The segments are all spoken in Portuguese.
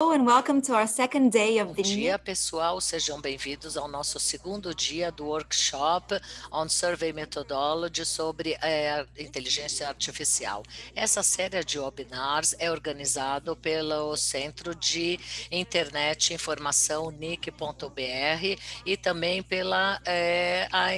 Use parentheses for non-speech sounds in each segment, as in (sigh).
Hello and welcome to our second day of the Bom dia, pessoal. Sejam bem-vindos ao nosso segundo dia do workshop on Survey Methodology sobre eh, inteligência artificial. Essa série de webinars é organizado pelo Centro de Internet e Informação NIC.br e também pela é, a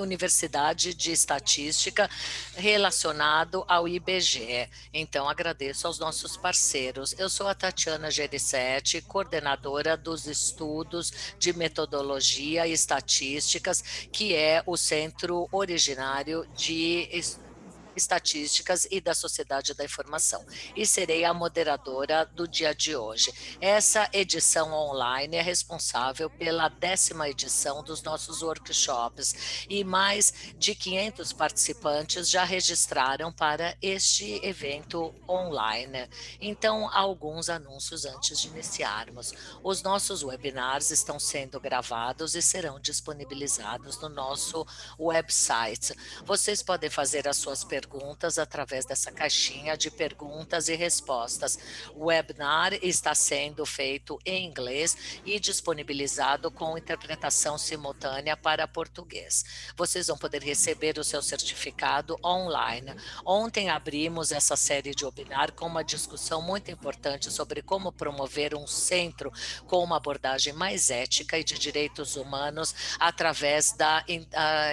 Universidade de Estatística relacionado ao IBGE. Então, agradeço aos nossos parceiros. Eu sou a Tatiana Gerissetti, coordenadora dos estudos de metodologia e estatísticas, que é o centro originário de estudos Estatísticas e da Sociedade da Informação. E serei a moderadora do dia de hoje. Essa edição online é responsável pela décima edição dos nossos workshops e mais de 500 participantes já registraram para este evento online. Então, alguns anúncios antes de iniciarmos. Os nossos webinars estão sendo gravados e serão disponibilizados no nosso website. Vocês podem fazer as suas perguntas perguntas através dessa caixinha de perguntas e respostas. O webinar está sendo feito em inglês e disponibilizado com interpretação simultânea para português. Vocês vão poder receber o seu certificado online. Ontem abrimos essa série de webinar com uma discussão muito importante sobre como promover um centro com uma abordagem mais ética e de direitos humanos através da, in,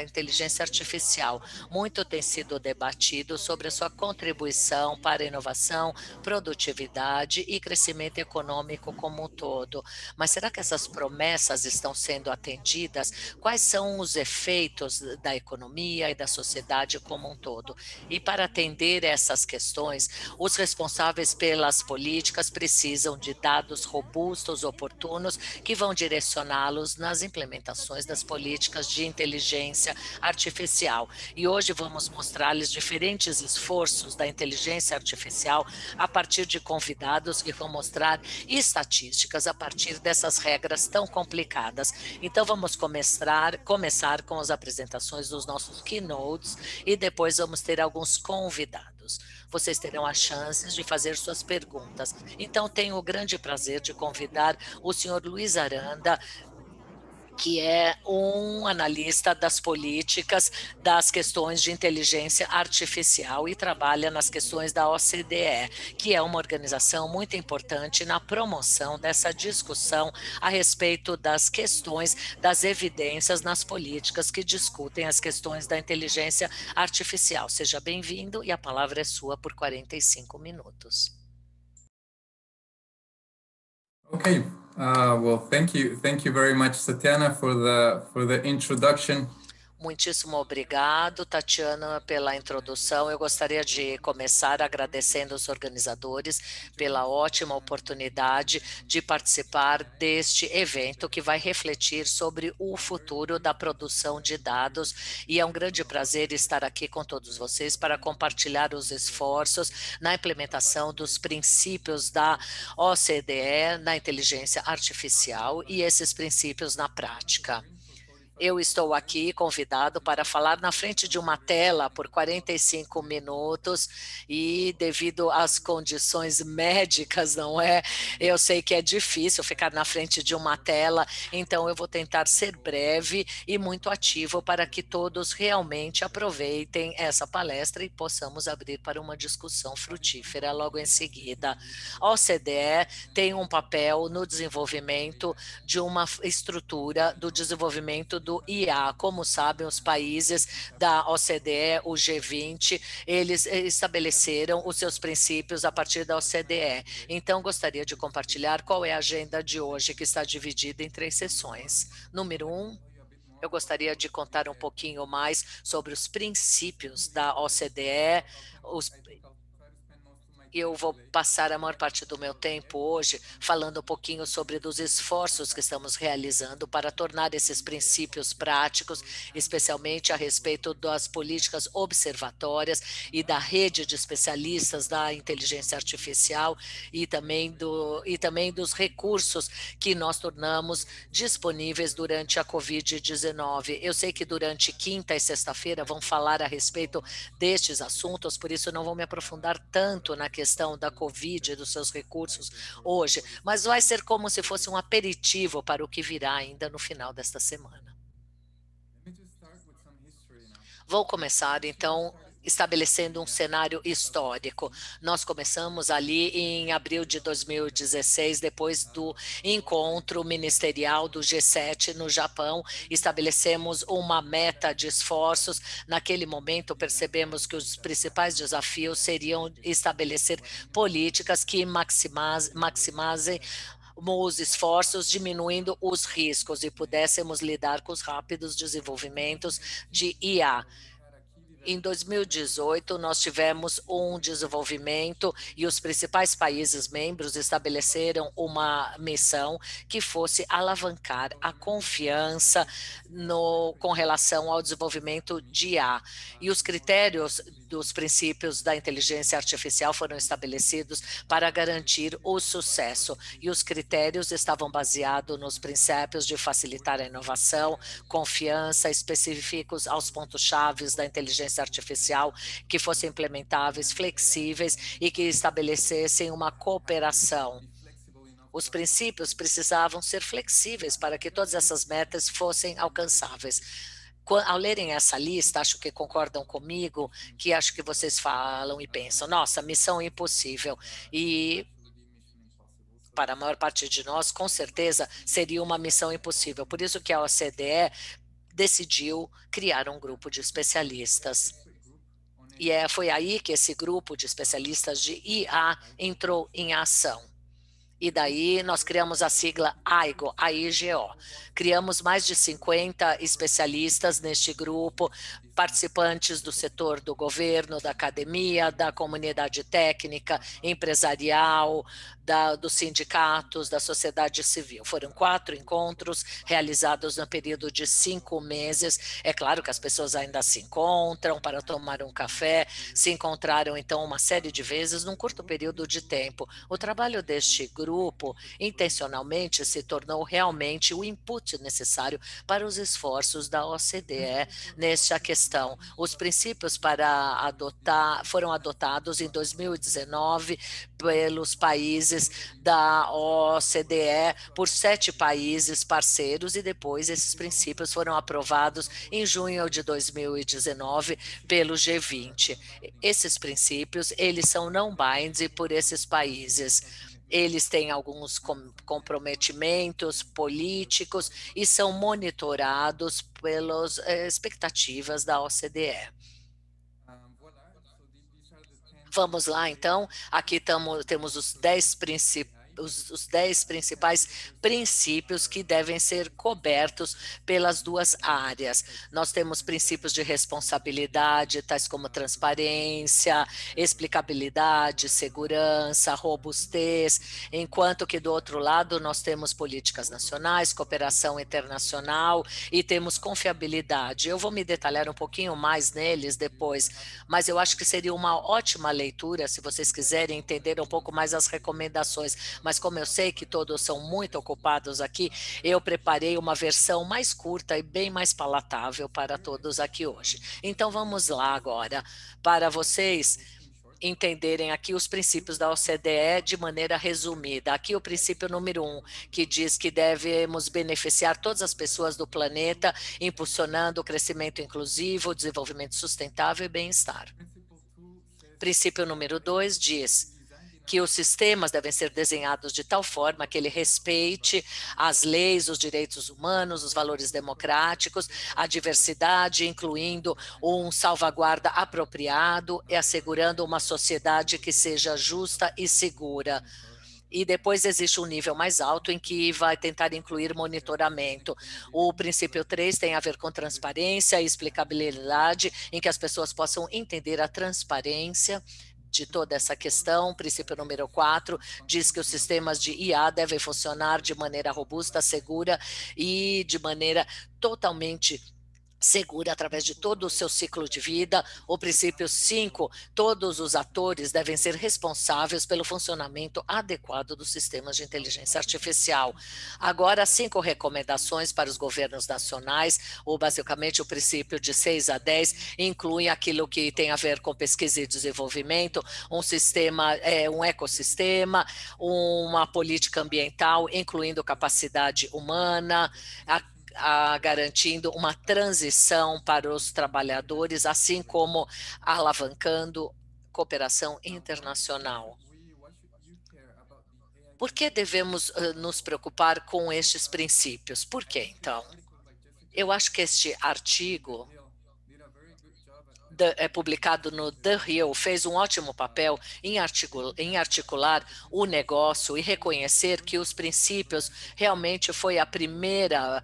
inteligência artificial. Muito tem sido debatido partido sobre a sua contribuição para inovação, produtividade e crescimento econômico como um todo. Mas será que essas promessas estão sendo atendidas? Quais são os efeitos da economia e da sociedade como um todo? E para atender essas questões, os responsáveis pelas políticas precisam de dados robustos, oportunos, que vão direcioná-los nas implementações das políticas de inteligência artificial. E hoje vamos mostrar-lhes diferentes diferentes esforços da inteligência artificial a partir de convidados que vão mostrar estatísticas a partir dessas regras tão complicadas. Então vamos começar, começar com as apresentações dos nossos keynotes e depois vamos ter alguns convidados. Vocês terão a chance de fazer suas perguntas. Então tenho o grande prazer de convidar o senhor Luiz Aranda, que é um analista das políticas das questões de inteligência artificial e trabalha nas questões da OCDE, que é uma organização muito importante na promoção dessa discussão a respeito das questões das evidências nas políticas que discutem as questões da inteligência artificial. Seja bem-vindo e a palavra é sua por 45 minutos. Ok, Ah, well, thank you, thank you very much, Satyana, for the for the introduction. Muitíssimo obrigado, Tatiana, pela introdução. Eu gostaria de começar agradecendo os organizadores pela ótima oportunidade de participar deste evento que vai refletir sobre o futuro da produção de dados. E é um grande prazer estar aqui com todos vocês para compartilhar os esforços na implementação dos princípios da OCDE na inteligência artificial e esses princípios na prática. Eu estou aqui convidado para falar na frente de uma tela por 45 minutos e devido às condições médicas, não é? Eu sei que é difícil ficar na frente de uma tela, então eu vou tentar ser breve e muito ativo para que todos realmente aproveitem essa palestra e possamos abrir para uma discussão frutífera logo em seguida. A OCDE tem um papel no desenvolvimento de uma estrutura do desenvolvimento IA. Como sabem, os países da OCDE, o G20, eles eh, estabeleceram os seus princípios a partir da OCDE. Então, gostaria de compartilhar qual é a agenda de hoje, que está dividida em três sessões. Número um, eu gostaria de contar um pouquinho mais sobre os princípios da OCDE, os eu vou passar a maior parte do meu tempo hoje falando um pouquinho sobre dos esforços que estamos realizando para tornar esses princípios práticos, especialmente a respeito das políticas observatórias e da rede de especialistas da inteligência artificial e também do e também dos recursos que nós tornamos disponíveis durante a COVID-19. Eu sei que durante quinta e sexta-feira vão falar a respeito destes assuntos, por isso não vou me aprofundar tanto na questão questão da Covid, e dos seus recursos hoje, mas vai ser como se fosse um aperitivo para o que virá ainda no final desta semana. Vou começar então estabelecendo um cenário histórico. Nós começamos ali em abril de 2016, depois do encontro ministerial do G7 no Japão, estabelecemos uma meta de esforços. Naquele momento, percebemos que os principais desafios seriam estabelecer políticas que maximizem os esforços, diminuindo os riscos e pudéssemos lidar com os rápidos desenvolvimentos de IA em 2018, nós tivemos um desenvolvimento e os principais países membros estabeleceram uma missão que fosse alavancar a confiança no, com relação ao desenvolvimento de IA. E os critérios dos princípios da inteligência artificial foram estabelecidos para garantir o sucesso. E os critérios estavam baseados nos princípios de facilitar a inovação, confiança, específicos aos pontos-chave da inteligência inteligência artificial que fossem implementáveis, flexíveis e que estabelecessem uma cooperação. Os princípios precisavam ser flexíveis para que todas essas metas fossem alcançáveis ao lerem essa lista, acho que concordam comigo, que acho que vocês falam e pensam, nossa, missão impossível. E para a maior parte de nós, com certeza, seria uma missão impossível. Por isso que a OCDE decidiu criar um grupo de especialistas. E é, foi aí que esse grupo de especialistas de IA entrou em ação. E daí nós criamos a sigla AIGO, AIGO. Criamos mais de 50 especialistas neste grupo, participantes do setor do governo, da academia, da comunidade técnica, empresarial, da, dos sindicatos, da sociedade civil. Foram quatro encontros realizados no período de cinco meses. É claro que as pessoas ainda se encontram para tomar um café, se encontraram então uma série de vezes num curto período de tempo. O trabalho deste grupo intencionalmente se tornou realmente o input necessário para os esforços da OCDE nesta questão. Os princípios para adotar foram adotados em 2019 pelos países países da OCDE, por sete países parceiros, e depois esses princípios foram aprovados em junho de 2019 pelo G20. Esses princípios, eles são não binding por esses países eles têm alguns comprometimentos políticos e são monitorados pelas eh, expectativas da OCDE. Vamos lá, então. Aqui tamo, temos os 10 principais os, os dez principais princípios que devem ser cobertos pelas duas áreas. Nós temos princípios de responsabilidade, tais como transparência, explicabilidade, segurança, robustez, enquanto que do outro lado nós temos políticas nacionais, cooperação internacional e temos confiabilidade. Eu vou me detalhar um pouquinho mais neles depois, mas eu acho que seria uma ótima leitura se vocês quiserem entender um pouco mais as recomendações mas como eu sei que todos são muito ocupados aqui, eu preparei uma versão mais curta e bem mais palatável para todos aqui hoje. Então vamos lá agora para vocês entenderem aqui os princípios da OCDE de maneira resumida. Aqui o princípio número um, que diz que devemos beneficiar todas as pessoas do planeta, impulsionando o crescimento inclusivo, desenvolvimento sustentável e bem-estar. Princípio número dois diz que os sistemas devem ser desenhados de tal forma que ele respeite as leis, os direitos humanos, os valores democráticos, a diversidade, incluindo um salvaguarda apropriado e assegurando uma sociedade que seja justa e segura e depois existe um nível mais alto em que vai tentar incluir monitoramento. O princípio 3 tem a ver com transparência e explicabilidade, em que as pessoas possam entender a transparência de toda essa questão, princípio número 4, diz que os sistemas de IA devem funcionar de maneira robusta, segura e de maneira totalmente segura através de todo o seu ciclo de vida. O princípio 5, todos os atores devem ser responsáveis pelo funcionamento adequado dos sistemas de inteligência artificial. Agora, cinco recomendações para os governos nacionais, ou basicamente o princípio de 6 a 10, inclui aquilo que tem a ver com pesquisa e desenvolvimento, um sistema, é, um ecossistema, uma política ambiental, incluindo capacidade humana, a a, garantindo uma transição para os trabalhadores, assim como alavancando cooperação internacional. Por que devemos nos preocupar com estes princípios? Por que, então? Eu acho que este artigo é publicado no The Hill, fez um ótimo papel em, articul, em articular o negócio e reconhecer que os princípios realmente foi a primeira,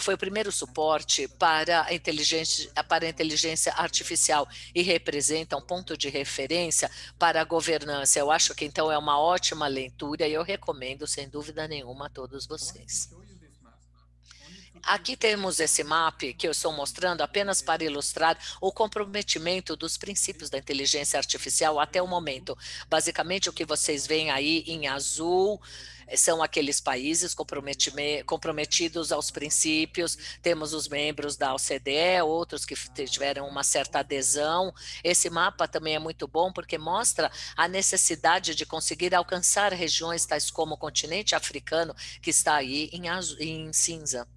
foi o primeiro suporte para a inteligência, para a inteligência artificial e representa um ponto de referência para a governança. Eu acho que então é uma ótima leitura e eu recomendo, sem dúvida nenhuma, a todos vocês. Aqui temos esse map que eu estou mostrando apenas para ilustrar o comprometimento dos princípios da inteligência artificial até o momento. Basicamente, o que vocês veem aí em azul eh, são aqueles países comprometidos aos princípios. Temos os membros da OCDE, outros que tiveram uma certa adesão. Esse mapa também é muito bom porque mostra a necessidade de conseguir alcançar regiões tais como o continente africano, que está aí em, azul, em cinza.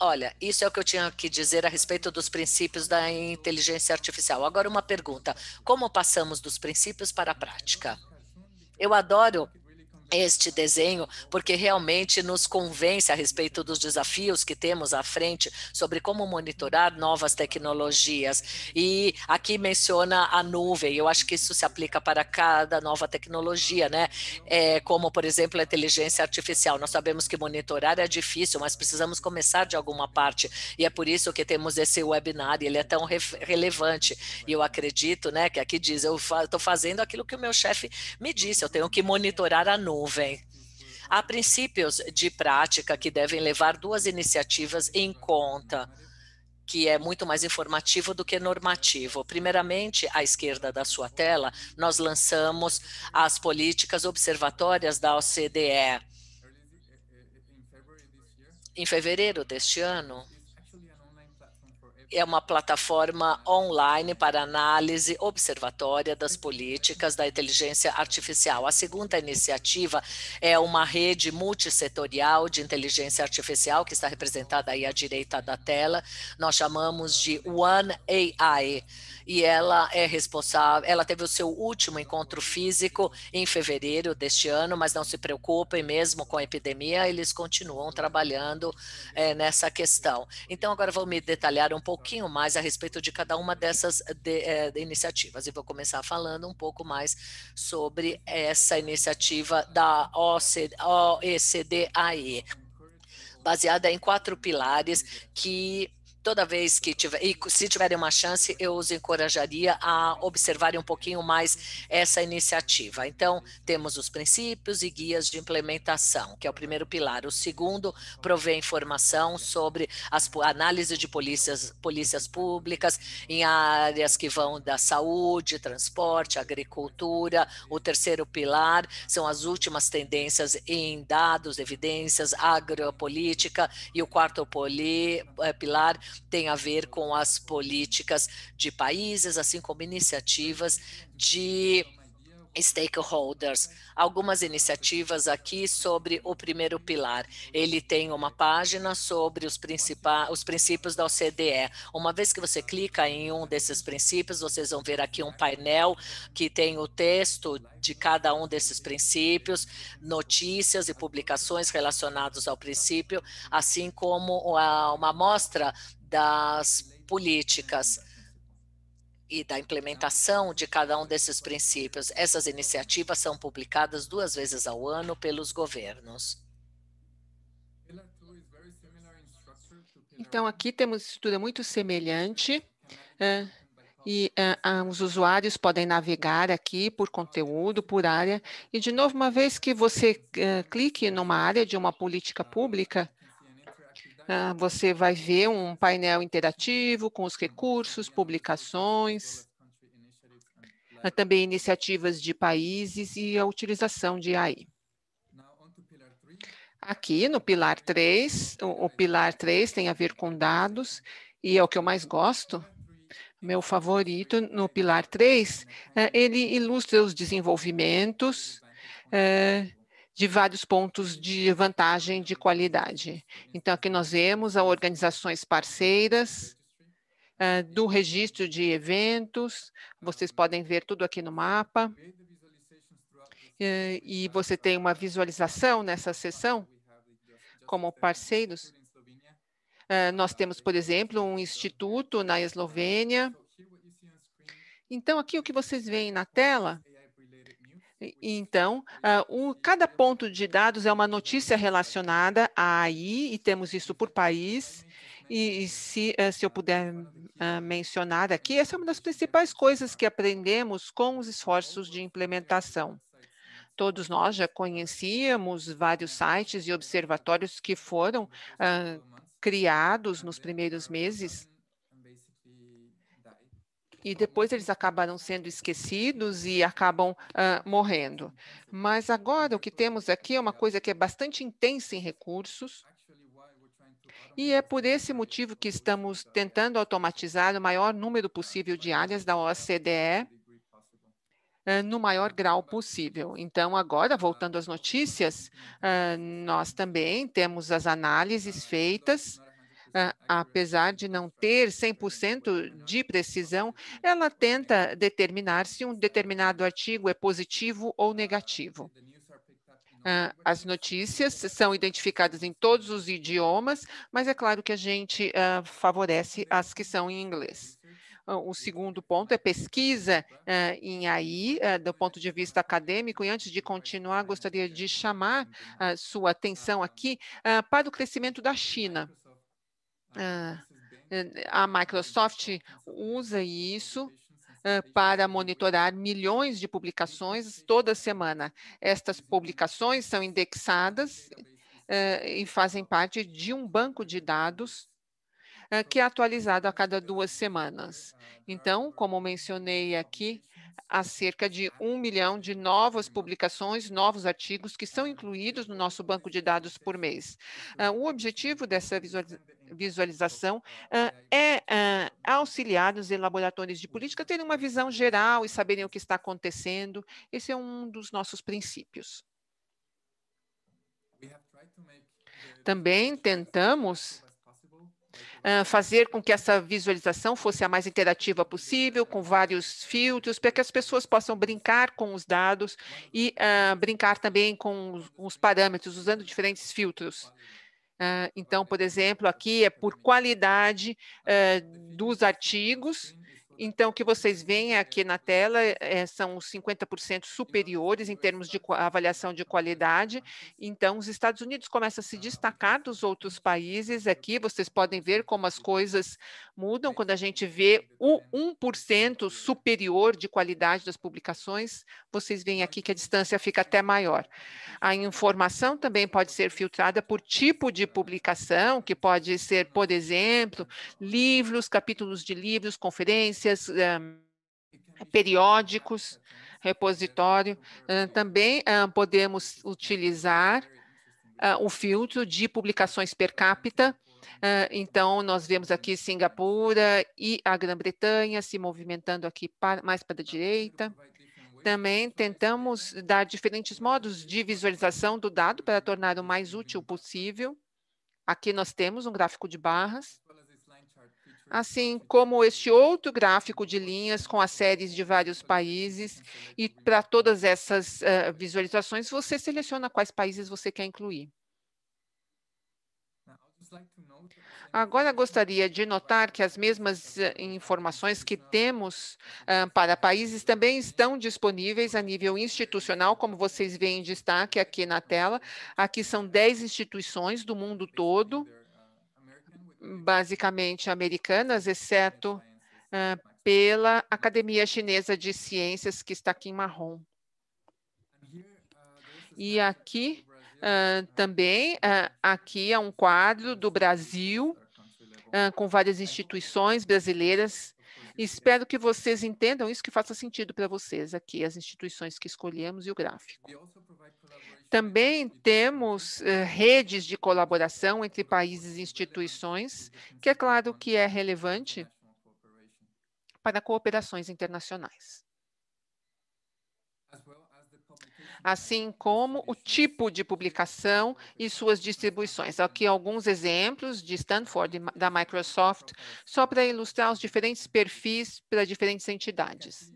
Olha, isso é o que eu tinha que dizer a respeito dos princípios da inteligência artificial. Agora, uma pergunta: como passamos dos princípios para a prática? Eu adoro este desenho, porque realmente nos convence a respeito dos desafios que temos à frente sobre como monitorar novas tecnologias. E aqui menciona a nuvem, eu acho que isso se aplica para cada nova tecnologia, né? É, como, por exemplo, a inteligência artificial. Nós sabemos que monitorar é difícil, mas precisamos começar de alguma parte. E é por isso que temos esse webinar, ele é tão re relevante. E eu acredito, né, que aqui diz, eu estou fa fazendo aquilo que o meu chefe me disse, eu tenho que monitorar a nuvem nuvem. Há princípios de prática que devem levar duas iniciativas em conta, que é muito mais informativo do que normativo. Primeiramente, à esquerda da sua tela, nós lançamos as políticas observatórias da OCDE. Em fevereiro deste ano, é uma plataforma online para análise observatória das uhum. políticas da inteligência artificial. A segunda iniciativa é uma rede multissetorial de inteligência artificial que está representada aí à direita da tela. Nós chamamos de One AI e ela é responsável, ela teve o seu último encontro físico em fevereiro deste ano, mas não se preocupem, mesmo com a epidemia, eles continuam trabalhando é, nessa questão. Então, agora vou me detalhar um pouco pouquinho mais a respeito de cada uma dessas eh, de, é, de iniciativas. E vou começar falando um pouco mais sobre essa iniciativa da OECDAE, baseada em quatro pilares que toda vez que tiver, e se tiverem uma chance, eu os encorajaria a observarem um pouquinho mais essa iniciativa. Então, temos os princípios e guias de implementação, que é o primeiro pilar. O segundo, prover informação sobre as análise de polícias, polícias públicas em áreas que vão da saúde, transporte, agricultura. O terceiro pilar são as últimas tendências em dados, evidências, agropolítica. E o quarto poli, eh, pilar tem a ver com as políticas de países, assim como iniciativas de stakeholders. Algumas iniciativas aqui sobre o primeiro pilar. Ele tem uma página sobre os, os princípios da OCDE. Uma vez que você clica em um desses princípios, vocês vão ver aqui um painel que tem o texto de cada um desses princípios, notícias e publicações relacionadas ao princípio, assim como uma amostra das políticas e da implementação de cada um desses princípios. Essas iniciativas são publicadas duas vezes ao ano pelos governos. Então, aqui temos estrutura é muito semelhante uh, e uh, os usuários podem navegar aqui por conteúdo, por área. E, de novo, uma vez que você uh, clique numa área de uma política pública, ah, você vai ver um painel interativo com os recursos, publicações, também iniciativas de países e a utilização de AI. Aqui no pilar 3, o, o pilar 3 tem a ver com dados e é o que eu mais gosto. Meu favorito no pilar 3, eh, ele ilustra os desenvolvimentos eh, de vários pontos de vantagem de qualidade. Então, aqui nós vemos organizações parceiras uh, do registro de eventos, vocês podem ver tudo aqui no mapa, uh, e você tem uma visualização nessa sessão como parceiros. Uh, nós temos, por exemplo, um instituto na Eslovênia. Então, aqui o que vocês veem na tela então, uh, ah, um, cada ponto de dados é uma notícia relacionada a AI, e temos isso por país. E, e se, uh, se eu puder uh, mencionar aqui, essa é uma das principais coisas que aprendemos com os esforços de implementação. Todos nós já conhecíamos vários sites e observatórios que foram ah, criados nos primeiros meses e depois eles acabaram sendo esquecidos e acabam uh, morrendo. Mas agora o que temos aqui é uma coisa que é bastante intensa em recursos, e é por esse motivo que estamos tentando automatizar o maior número possível de áreas da OCDE no maior grau possível. Então, agora, voltando às notícias, nós também temos as análises feitas apesar de não ter 100% de precisão, ela tenta determinar se um determinado artigo é positivo ou negativo. Ah, as notícias são identificadas em todos os idiomas, mas é claro que a gente ah, favorece as que são em inglês. Ah, o segundo ponto é pesquisa uh, em AI, uh, do ponto de vista acadêmico. E antes de continuar, gostaria de chamar sua atenção aqui para o crescimento da China. Ah, eh, a Microsoft usa né, isso ah, para monitorar milhões de publicações toda semana. Estas publicações são indexadas ah, e fazem parte de um banco de dados então, que é atualizado a cada é duas semanas. Né, então, como mencionei aqui, há cerca de um milhão de novas publicações, novos artigos que são incluídos no nosso banco de dados por mês. O objetivo dessa visualização visualização é auxiliados em laboratórios de política terem uma visão geral e saberem o que está acontecendo. Esse é um dos nossos princípios. Também tentamos fazer com que essa visualização fosse a mais interativa possível, com vários filtros, para que as pessoas possam brincar com os dados e uh, brincar também com os parâmetros, usando diferentes filtros. Então, por exemplo, aqui é por qualidade dos artigos então, o que vocês veem aqui na tela é, são os 50% superiores em termos de avaliação de qualidade. Então, os Estados Unidos começam a se destacar dos outros países. Aqui vocês podem ver como as coisas mudam quando a gente vê o 1% superior de qualidade das publicações. Vocês veem aqui que a distância fica até maior. A informação também pode ser filtrada por tipo de publicação, que pode ser, por exemplo, livros, capítulos de livros, conferências notícias um, eh, periódicos, repositório. Uh, também podemos utilizar uh, o filtro de publicações per capita. então, nós vemos aqui Singapura e a Grã-Bretanha se movimentando aqui para, mais para a direita. Também tentamos dar diferentes modos de visualização do dado para tornar o mais útil possível. Aqui nós temos um gráfico de barras assim como este outro gráfico de linhas com as séries de vários países. E para todas essas uh, visualizações, você seleciona quais países você quer incluir. Agora gostaria de notar que as mesmas eh, informações que temos uh, para países também estão disponíveis a nível institucional, como vocês veem em destaque aqui na tela. Aqui são 10 instituições do mundo todo basicamente americanas, exceto uh, pela Academia Chinesa de Ciências, que está aqui em marrom. E aqui uh, também, uh, aqui é um quadro do Brasil, com várias instituições brasileiras. Espero que vocês entendam isso, que faça sentido para vocês aqui, as instituições que escolhemos e o gráfico. Também temos eh, redes de colaboração entre países e instituições, que é claro que é relevante para cooperações internacionais. Assim como o tipo de publicação e suas distribuições. Aqui alguns exemplos de Stanford, da Microsoft, só para ilustrar os diferentes perfis para diferentes entidades.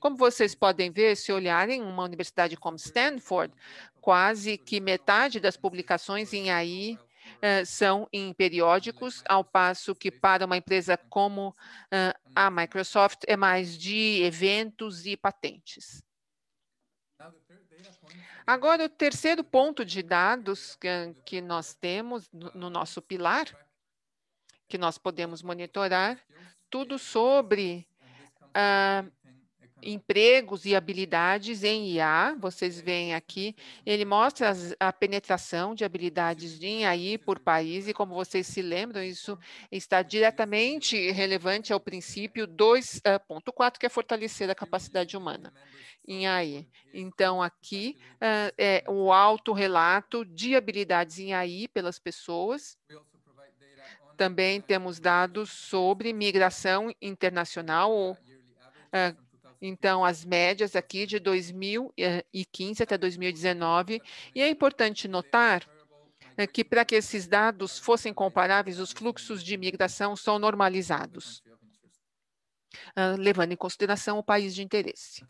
Como vocês podem ver, se olharem uma universidade como Stanford, quase que metade das publicações em AI eh, são em periódicos, ao passo que para uma empresa como eh, a Microsoft é mais de eventos e patentes. Agora, o terceiro ponto de dados que, que nós temos no nosso pilar, que nós podemos monitorar, tudo sobre uh, Uhum. empregos e habilidades em IA, vocês é. veem aqui, ele mostra as, a penetração de habilidades em AI por país e como vocês se lembram, isso está diretamente relevante ao princípio 2.4, eh, que é fortalecer a capacidade humana em AI. Então, aqui uh, é o alto relato de habilidades em AI pelas pessoas, também temos dados sobre migração internacional, uh, então, as médias aqui de 2015 eh, até 2019. E é importante notar eh, que, para que esses dados fossem comparáveis, os fluxos de imigração são normalizados, ah, levando em consideração o país de interesse.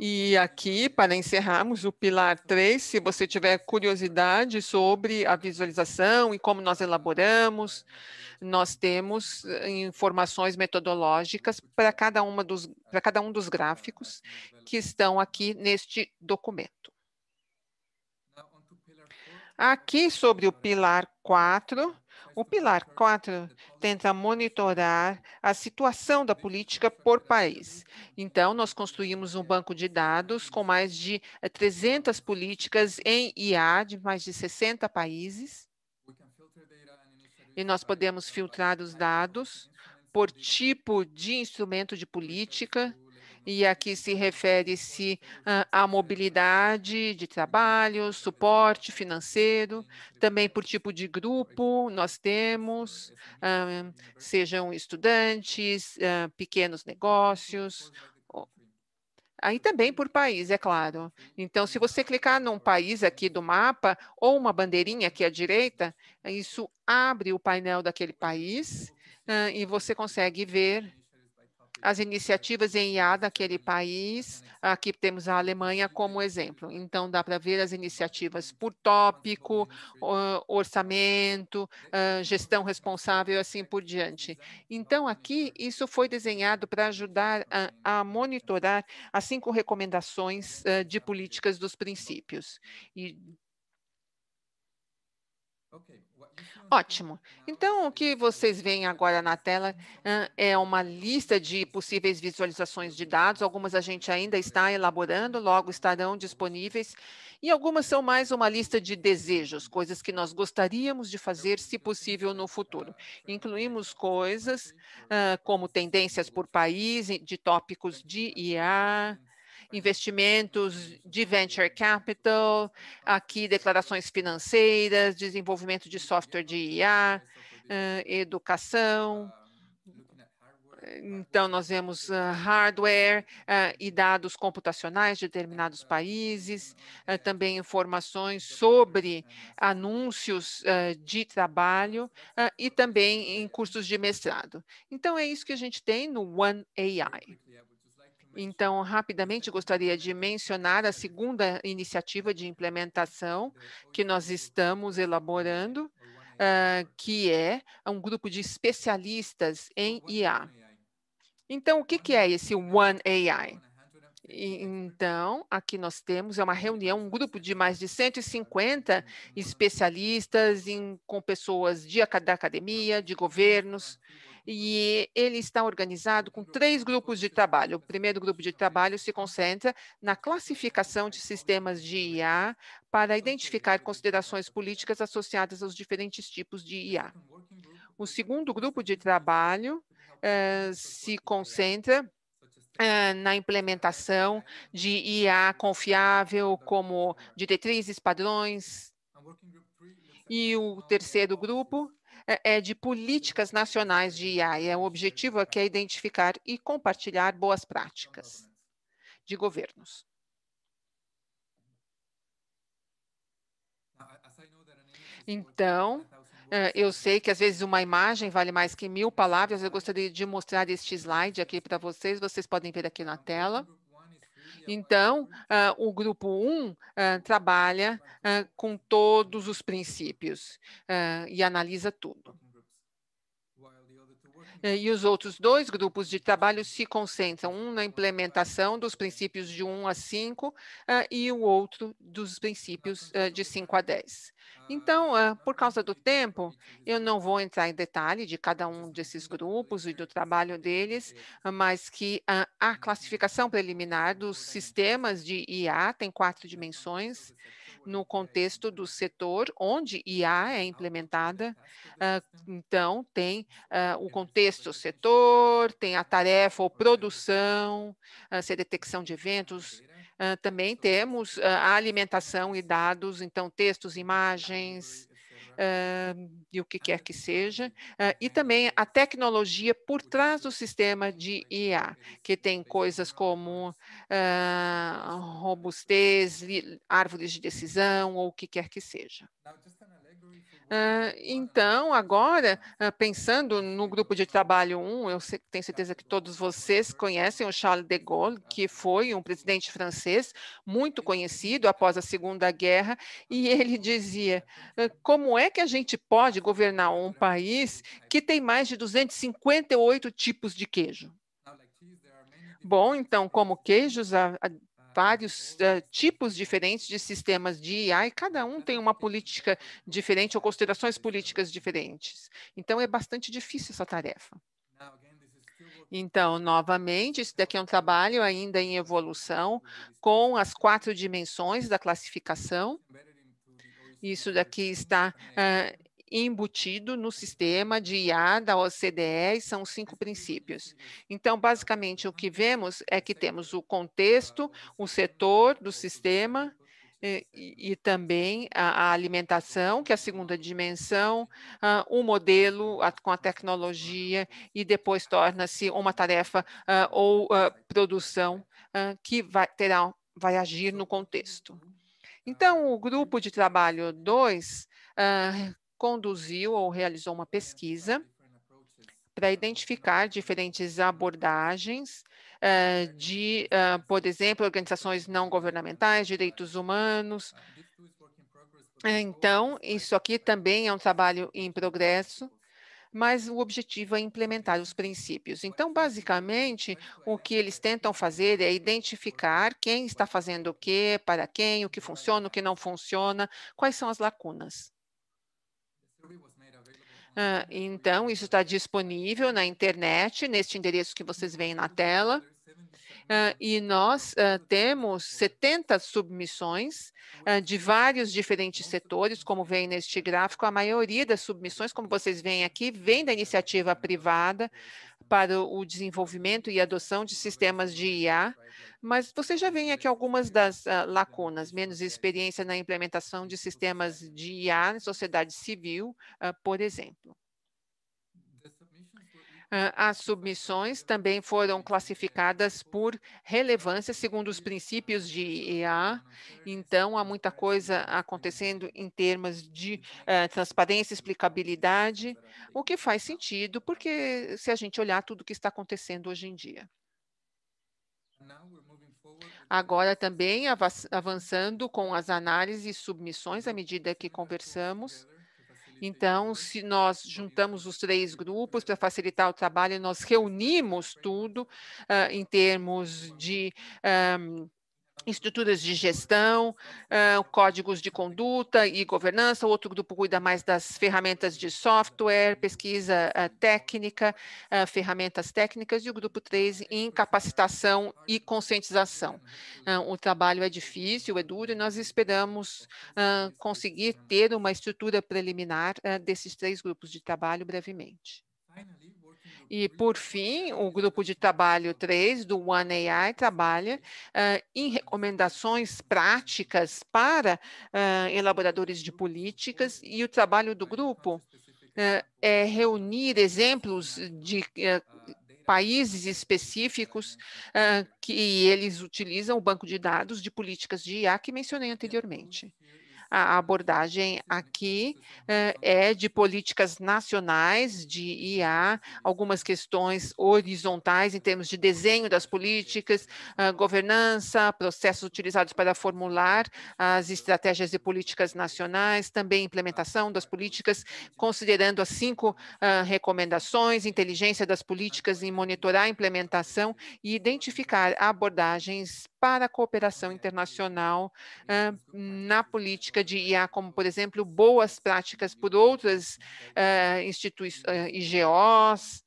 E aqui, para encerrarmos, o pilar 3, se você tiver curiosidade sobre a visualização e como nós elaboramos, nós temos eh, informações metodológicas para cada, uma dos, para cada um dos gráficos que estão aqui neste documento. Aqui sobre o pilar 4, o pilar 4 tenta monitorar a situação da política por país. Então, nós construímos um banco de dados com mais de 300 eh, políticas em IA de mais de 60 países. E nós podemos filtrar os dados por tipo de instrumento de política e aqui se refere-se à mobilidade de trabalho, suporte financeiro, também por tipo de grupo nós temos, sejam estudantes, pequenos negócios, Aí também por país, é claro. Então, se você clicar num país aqui do mapa ou uma bandeirinha aqui à direita, isso abre o painel daquele país e você consegue ver as iniciativas em IA daquele país. Aqui temos a Alemanha como exemplo. Então, dá para ver as iniciativas por tópico, orçamento, gestão responsável e assim por diante. Então, aqui, isso foi desenhado para ajudar a, a monitorar as cinco recomendações de políticas dos princípios. E... Ótimo. Então, o que vocês veem agora na tela é uma lista de possíveis visualizações de dados. Algumas a gente ainda está elaborando, logo estarão disponíveis. E algumas são mais uma lista de desejos, coisas que nós gostaríamos de fazer, se possível, no futuro. Incluímos coisas como tendências por país, de tópicos de IA, investimentos de venture capital, aqui declarações financeiras, desenvolvimento de software de IA, eh, educação. Então, nós vemos eh, hardware eh, e dados computacionais de determinados países, também informações sobre anúncios de trabalho e também em cursos de mestrado. Então, é isso que a gente tem no One AI. Então, rapidamente gostaria de mencionar a segunda iniciativa de implementação que nós estamos elaborando, uh, que é um grupo de especialistas em IA. Então, o que, que é esse One AI? Então, aqui nós temos é uma reunião, um grupo de mais de 150 uhum. especialistas em, com pessoas de, da academia, de governos, e ele está organizado com três grupos de trabalho. O primeiro grupo de trabalho se concentra na classificação de sistemas de IA para identificar considerações políticas associadas aos diferentes tipos de IA. O segundo grupo de trabalho eh, se concentra eh, na implementação de IA confiável, como diretrizes, padrões. E o terceiro grupo é, é de políticas nacionais de IA, e é o objetivo aqui é identificar e compartilhar boas práticas de governos. Então, eu sei que às vezes uma imagem vale mais que mil palavras. Eu gostaria de mostrar este slide aqui para vocês. Vocês podem ver aqui na tela. Então, uh, o grupo 1 uh, trabalha uh, com todos os princípios e analisa tudo. E os outros dois grupos de trabalho se concentram, um na implementação dos princípios de 1 a 5 e o outro dos princípios de 5 a 10. Então, por causa do tempo, eu não vou entrar em detalhe de cada um desses grupos e do trabalho deles, mas que a classificação preliminar dos sistemas de IA tem quatro dimensões no contexto do setor onde IA é implementada. Então, tem o contexto setor, tem a tarefa ou produção, se é detecção de eventos, também temos uh, a alimentação e dados, então textos, imagens uh, e o que quer que seja, e também a tecnologia por trás do sistema de IA, que tem coisas como robustez, árvores de decisão ou o que quer que seja. Ah, então, agora, uh, pensando no grupo de trabalho 1, eu tenho certeza que todos vocês conhecem o Charles de Gaulle, que foi um presidente francês muito conhecido após a Segunda Guerra, e ele dizia: uh, como é que a gente pode governar um país que tem mais de 258 tipos de queijo? Bom, então, como queijos, há vários uh, tipos diferentes de sistemas de IA e cada um tem uma política diferente ou considerações políticas diferentes. Então, é bastante difícil essa tarefa. Então, novamente, isso daqui é um trabalho ainda em evolução com as quatro dimensões da classificação. Isso daqui está eh, embutido no sistema de IA da OCDE, são cinco princípios. Então, basicamente, o que vemos é que temos o contexto, o setor do sistema, e, e, também a, a, alimentação, que é a segunda dimensão, ah, o uh, modelo a, com a tecnologia e depois torna-se uma tarefa uh, ou uh, produção que vai, terá, vai agir no contexto. Então, o grupo de trabalho 2 conduziu ou realizou uma pesquisa para identificar diferentes abordagens uh, de, uh, por exemplo, organizações não governamentais, direitos humanos. Então, isso aqui também é um trabalho em progresso, mas o objetivo é implementar os princípios. Então, basicamente, o que eles tentam fazer é identificar quem está fazendo o quê, para quem, o que funciona, o que não funciona, quais são as lacunas então, isso está disponível na internet, neste endereço que vocês veem na tela. Uh, e nós uh, temos 70 submissões uh, de vários diferentes setores, como vem neste gráfico. A maioria das submissões, como vocês veem aqui, vem da iniciativa privada, para o desenvolvimento e adoção de sistemas de IA, mas você já vê aqui algumas das uh, lacunas, menos experiência na implementação de sistemas de IA em sociedade civil, uh, por exemplo. As submissões também foram classificadas por relevância, segundo os princípios de EA. Então, há muita coisa acontecendo em termos de uh, transparência, explicabilidade, o que faz sentido, porque se a gente olhar tudo o que está acontecendo hoje em dia. Agora também avançando com as análises e submissões à medida que conversamos então, se nós juntamos os três grupos para facilitar o trabalho, nós reunimos tudo uh, em termos de um, ah, estruturas de gestão, uh, códigos de conduta e governança, o outro grupo cuida mais das ferramentas de software, pesquisa uh, técnica, uh, ferramentas técnicas, e o grupo 3 em capacitação e conscientização. o trabalho é difícil, é duro, e nós esperamos conseguir ter uma estrutura preliminar desses três grupos de trabalho brevemente. E, por fim, o grupo de trabalho 3 do OneAI trabalha uh, em recomendações práticas para uh, elaboradores de políticas e o trabalho do grupo uh, é reunir exemplos de países específicos que eles utilizam o banco de dados de políticas de IA que mencionei anteriormente. A abordagem uhum. aqui uhum. Eh, é de políticas nacionais de IA, algumas questões horizontais em termos de desenho das políticas, ah, governança, processos utilizados para formular as estratégias e políticas nacionais, também implementação das políticas, considerando as cinco ah, recomendações, inteligência das políticas em monitorar a implementação e identificar abordagens para a cooperação é. internacional uhum. ah, na política prática de IA, como, por exemplo, boas práticas por outras uh, eh, instituições, uh, IGOs.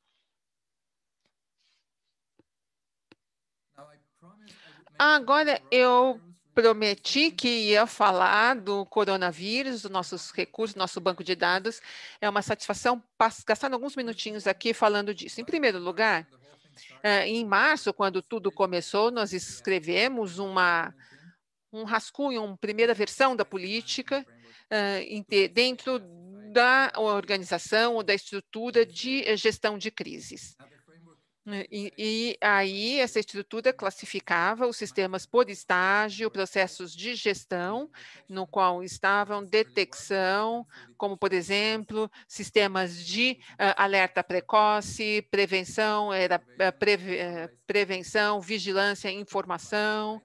Agora, eu prometi que ia falar do coronavírus, dos nossos recursos, nosso banco de dados. É uma satisfação gastar alguns minutinhos aqui falando disso. Em primeiro lugar, eh, em março, quando tudo começou, nós escrevemos uma um rascunho, uma primeira versão da política dentro da organização ou da estrutura de eh, gestão de crises. E, e, aí essa estrutura classificava os sistemas por estágio, processos de gestão, no qual estavam detecção, como por exemplo, sistemas de uh, alerta precoce, prevenção, era, preve, prevenção, vigilância, informação,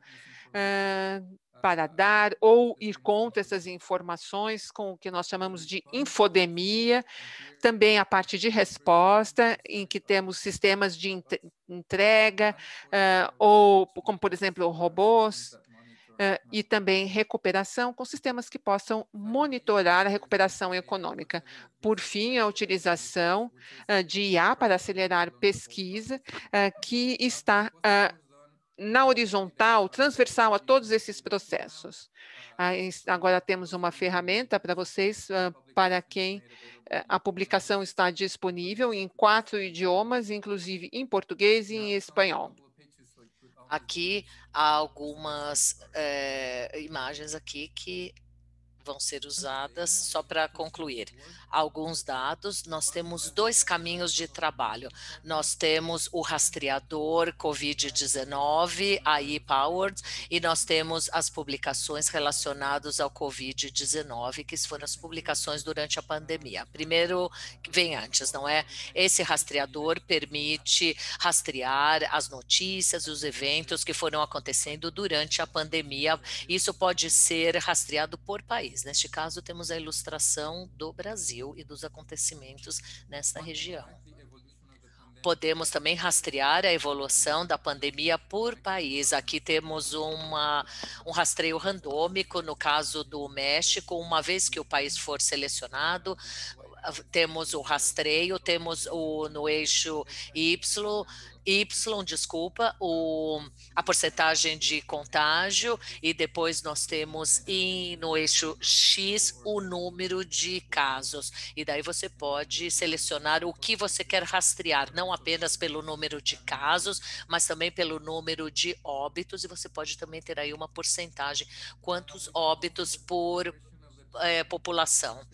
ah, para dar ou ir contra essas informações com o que nós chamamos de infodemia, também a parte de resposta, em que temos sistemas de entrega, uh, ou como, por exemplo, robôs, uh, e também recuperação, com sistemas que possam monitorar a recuperação econômica. Por fim, a utilização uh, de IA para acelerar pesquisa, que está na horizontal, transversal a todos esses processos. Ah, agora temos uma ferramenta para vocês, ah, para quem eh, a publicação está disponível em quatro idiomas, inclusive em português e em espanhol. Aqui há algumas é, imagens aqui que vão ser usadas, só para concluir, alguns dados. Nós temos dois caminhos de trabalho. Nós temos o rastreador COVID-19, AI Powered, e nós temos as publicações relacionadas ao COVID-19, que foram as publicações durante a pandemia. Primeiro vem antes, não é? Esse rastreador permite rastrear as notícias, os eventos que foram acontecendo durante a pandemia. Isso pode ser rastreado por país país. Neste caso, temos a ilustração do Brasil e dos acontecimentos nesta região. Podemos também rastrear a evolução da pandemia por país. Aqui temos uma, um rastreio randômico, no caso do México, uma vez que o país for selecionado, temos o rastreio, temos o no eixo Y Y, desculpa, o, a porcentagem de contágio, e depois nós temos em, no eixo X o número de casos. E daí você pode selecionar o que você quer rastrear, não apenas pelo número de casos, mas também pelo número de óbitos, e você pode também ter aí uma porcentagem, quantos óbitos por é, população.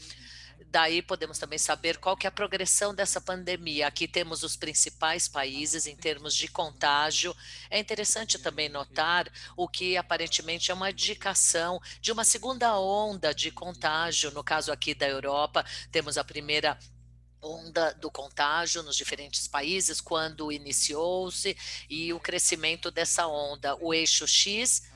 Daí podemos também saber qual que é a progressão dessa pandemia. Aqui temos os principais países em termos de contágio. É interessante também notar o que aparentemente é uma indicação de uma segunda onda de contágio. No caso aqui da Europa, temos a primeira onda do contágio nos diferentes países quando iniciou-se e o crescimento dessa onda, o eixo X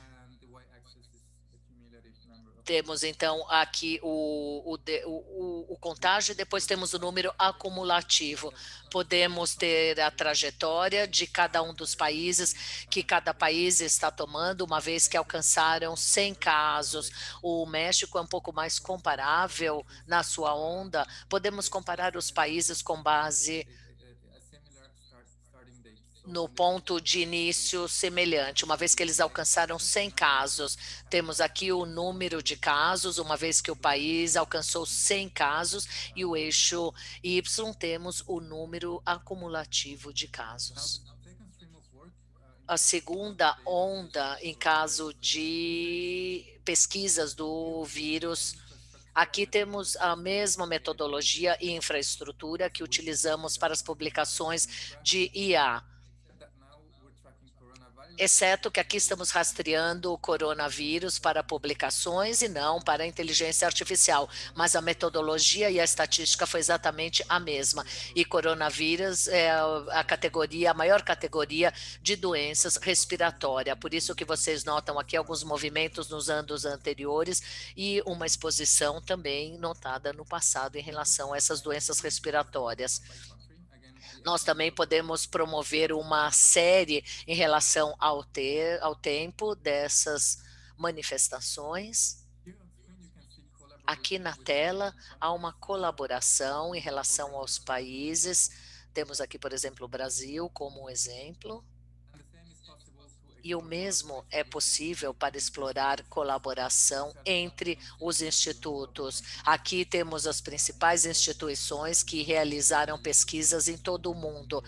temos então aqui o, o, o, o contágio, depois temos o número acumulativo. Podemos ter a trajetória de cada um dos países que cada país está tomando, uma vez que alcançaram 100 casos. O México é um pouco mais comparável na sua onda. Podemos comparar os países com base no ponto de início semelhante, uma vez que eles alcançaram 100 casos. Temos aqui o número de casos, uma vez que o país alcançou 100 casos, e o eixo Y temos o número acumulativo de casos. A segunda onda, em caso de pesquisas do vírus, Aqui temos a mesma metodologia e infraestrutura que utilizamos para as publicações de IA exceto que aqui estamos rastreando o coronavírus para publicações e não para inteligência artificial, mas a metodologia e a estatística foi exatamente a mesma. E coronavírus é a categoria, a maior categoria de doenças respiratória. Por isso que vocês notam aqui alguns movimentos nos anos anteriores e uma exposição também notada no passado em relação a essas doenças respiratórias nós também podemos promover uma série em relação ao, ter, ao tempo dessas manifestações. Aqui na tela há uma colaboração em relação aos países. Temos aqui, por exemplo, o Brasil como um exemplo. E o mesmo é possível para explorar colaboração entre os institutos. Aqui temos as principais instituições que realizaram pesquisas em todo o mundo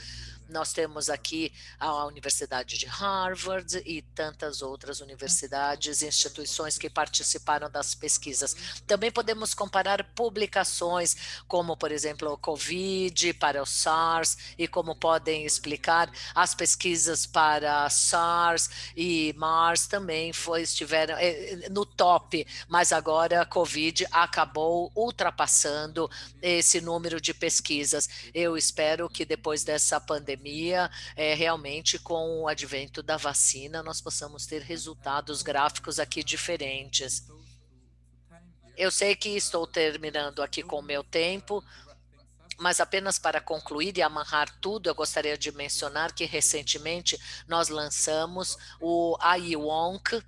nós temos aqui a Universidade de Harvard e tantas outras universidades e instituições que participaram das pesquisas. Também podemos comparar publicações, como, por exemplo, o COVID para o SARS e como podem explicar as pesquisas para SARS e MARS também foi, estiveram eh, eh, no top, mas agora a COVID acabou ultrapassando esse número de pesquisas. Eu espero que depois dessa pandemia pandemia, é, realmente com o advento da vacina, nós possamos ter resultados gráficos aqui diferentes. Eu sei que estou terminando aqui com o meu tempo, mas apenas para concluir e amarrar tudo, eu gostaria de mencionar que recentemente nós lançamos o AIWONC,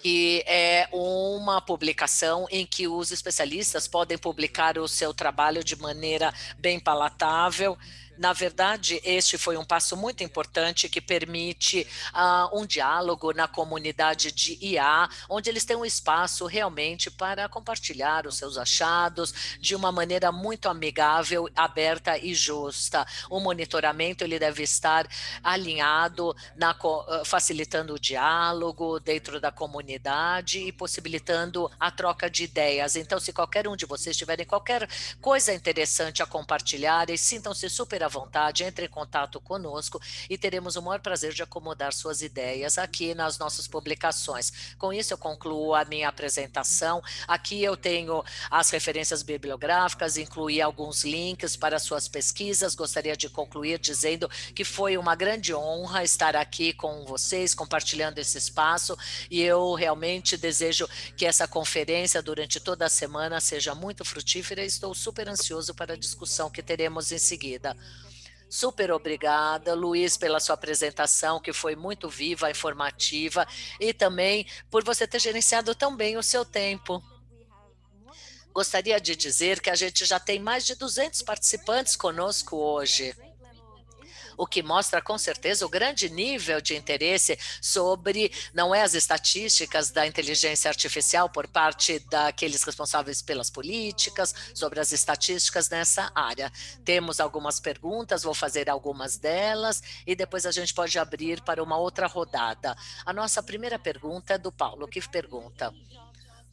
que é uma publicação em que os especialistas podem publicar o seu trabalho de maneira bem palatável na verdade, este foi um passo muito importante que permite uh, um diálogo na comunidade de IA, onde eles têm um espaço realmente para compartilhar os seus achados de uma maneira muito amigável, aberta e justa. O monitoramento ele deve estar alinhado na ah, facilitando o diálogo dentro da comunidade e possibilitando a troca de ideias. Então, se qualquer um de vocês tiverem qualquer coisa interessante a compartilhar, e sintam-se super à vontade, entre em contato conosco e teremos o maior prazer de acomodar suas ideias aqui nas nossas publicações. Com isso, eu concluo a minha apresentação. Aqui eu tenho as referências bibliográficas, incluí alguns links para suas pesquisas. Gostaria de concluir dizendo que foi uma grande honra estar aqui com vocês, compartilhando esse espaço, e eu realmente desejo que essa conferência durante toda a semana seja muito frutífera e estou super ansioso para a discussão que teremos em seguida. Super obrigada, Luiz, pela sua apresentação, que foi muito viva, informativa, e também por você ter gerenciado tão bem o seu tempo. Gostaria de dizer que a gente já tem mais de 200 participantes conosco hoje o que mostra com certeza o grande nível de interesse sobre, não é as estatísticas da inteligência artificial por parte daqueles responsáveis pelas políticas, sobre as estatísticas nessa área. Temos algumas perguntas, vou fazer algumas delas e depois a gente pode abrir para uma outra rodada. A nossa primeira pergunta é do Paulo, que pergunta: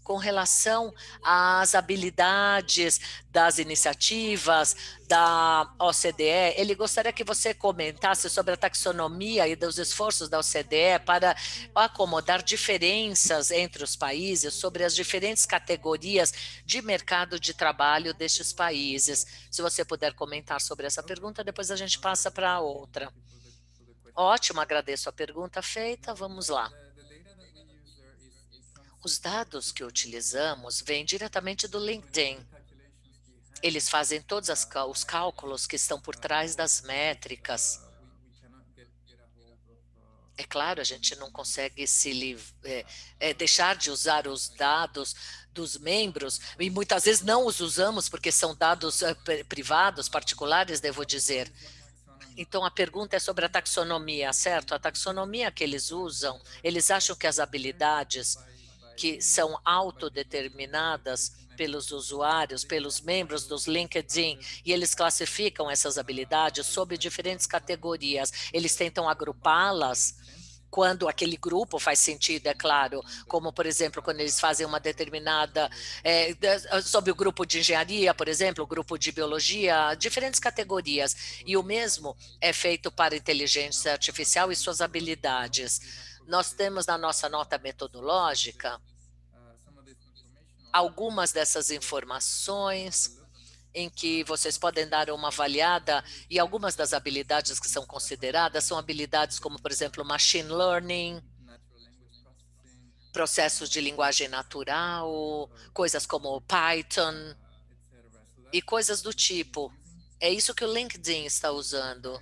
com relação às habilidades das iniciativas da OCDE. Ele gostaria que você comentasse sobre a taxonomia e dos esforços da OCDE para acomodar diferenças entre os países sobre as diferentes categorias de mercado de trabalho destes países. Se você puder comentar sobre essa pergunta, depois a gente passa para outra. Ótimo, agradeço a pergunta feita. Vamos lá. Os dados que utilizamos vêm diretamente do LinkedIn. Eles fazem todos os cálculos que estão por trás das métricas. É claro, a gente não consegue se é, é, deixar de usar os dados dos membros e muitas vezes não os usamos porque são dados é, privados, particulares, devo dizer. Então, a pergunta é sobre a taxonomia, certo? A taxonomia que eles usam, eles acham que as habilidades que são autodeterminadas pelos usuários, pelos membros dos LinkedIn, e eles classificam essas habilidades sob diferentes categorias. Eles tentam agrupá-las quando aquele grupo faz sentido, é claro, como por exemplo, quando eles fazem uma determinada é, sobre o grupo de engenharia, por exemplo, o grupo de biologia, diferentes categorias. E o mesmo é feito para inteligência artificial e suas habilidades nós temos na nossa nota metodológica algumas dessas informações em que vocês podem dar uma avaliada e algumas das habilidades que são consideradas são habilidades como, por exemplo, machine learning, processos de linguagem natural, coisas como Python e coisas do tipo. É isso que o LinkedIn está usando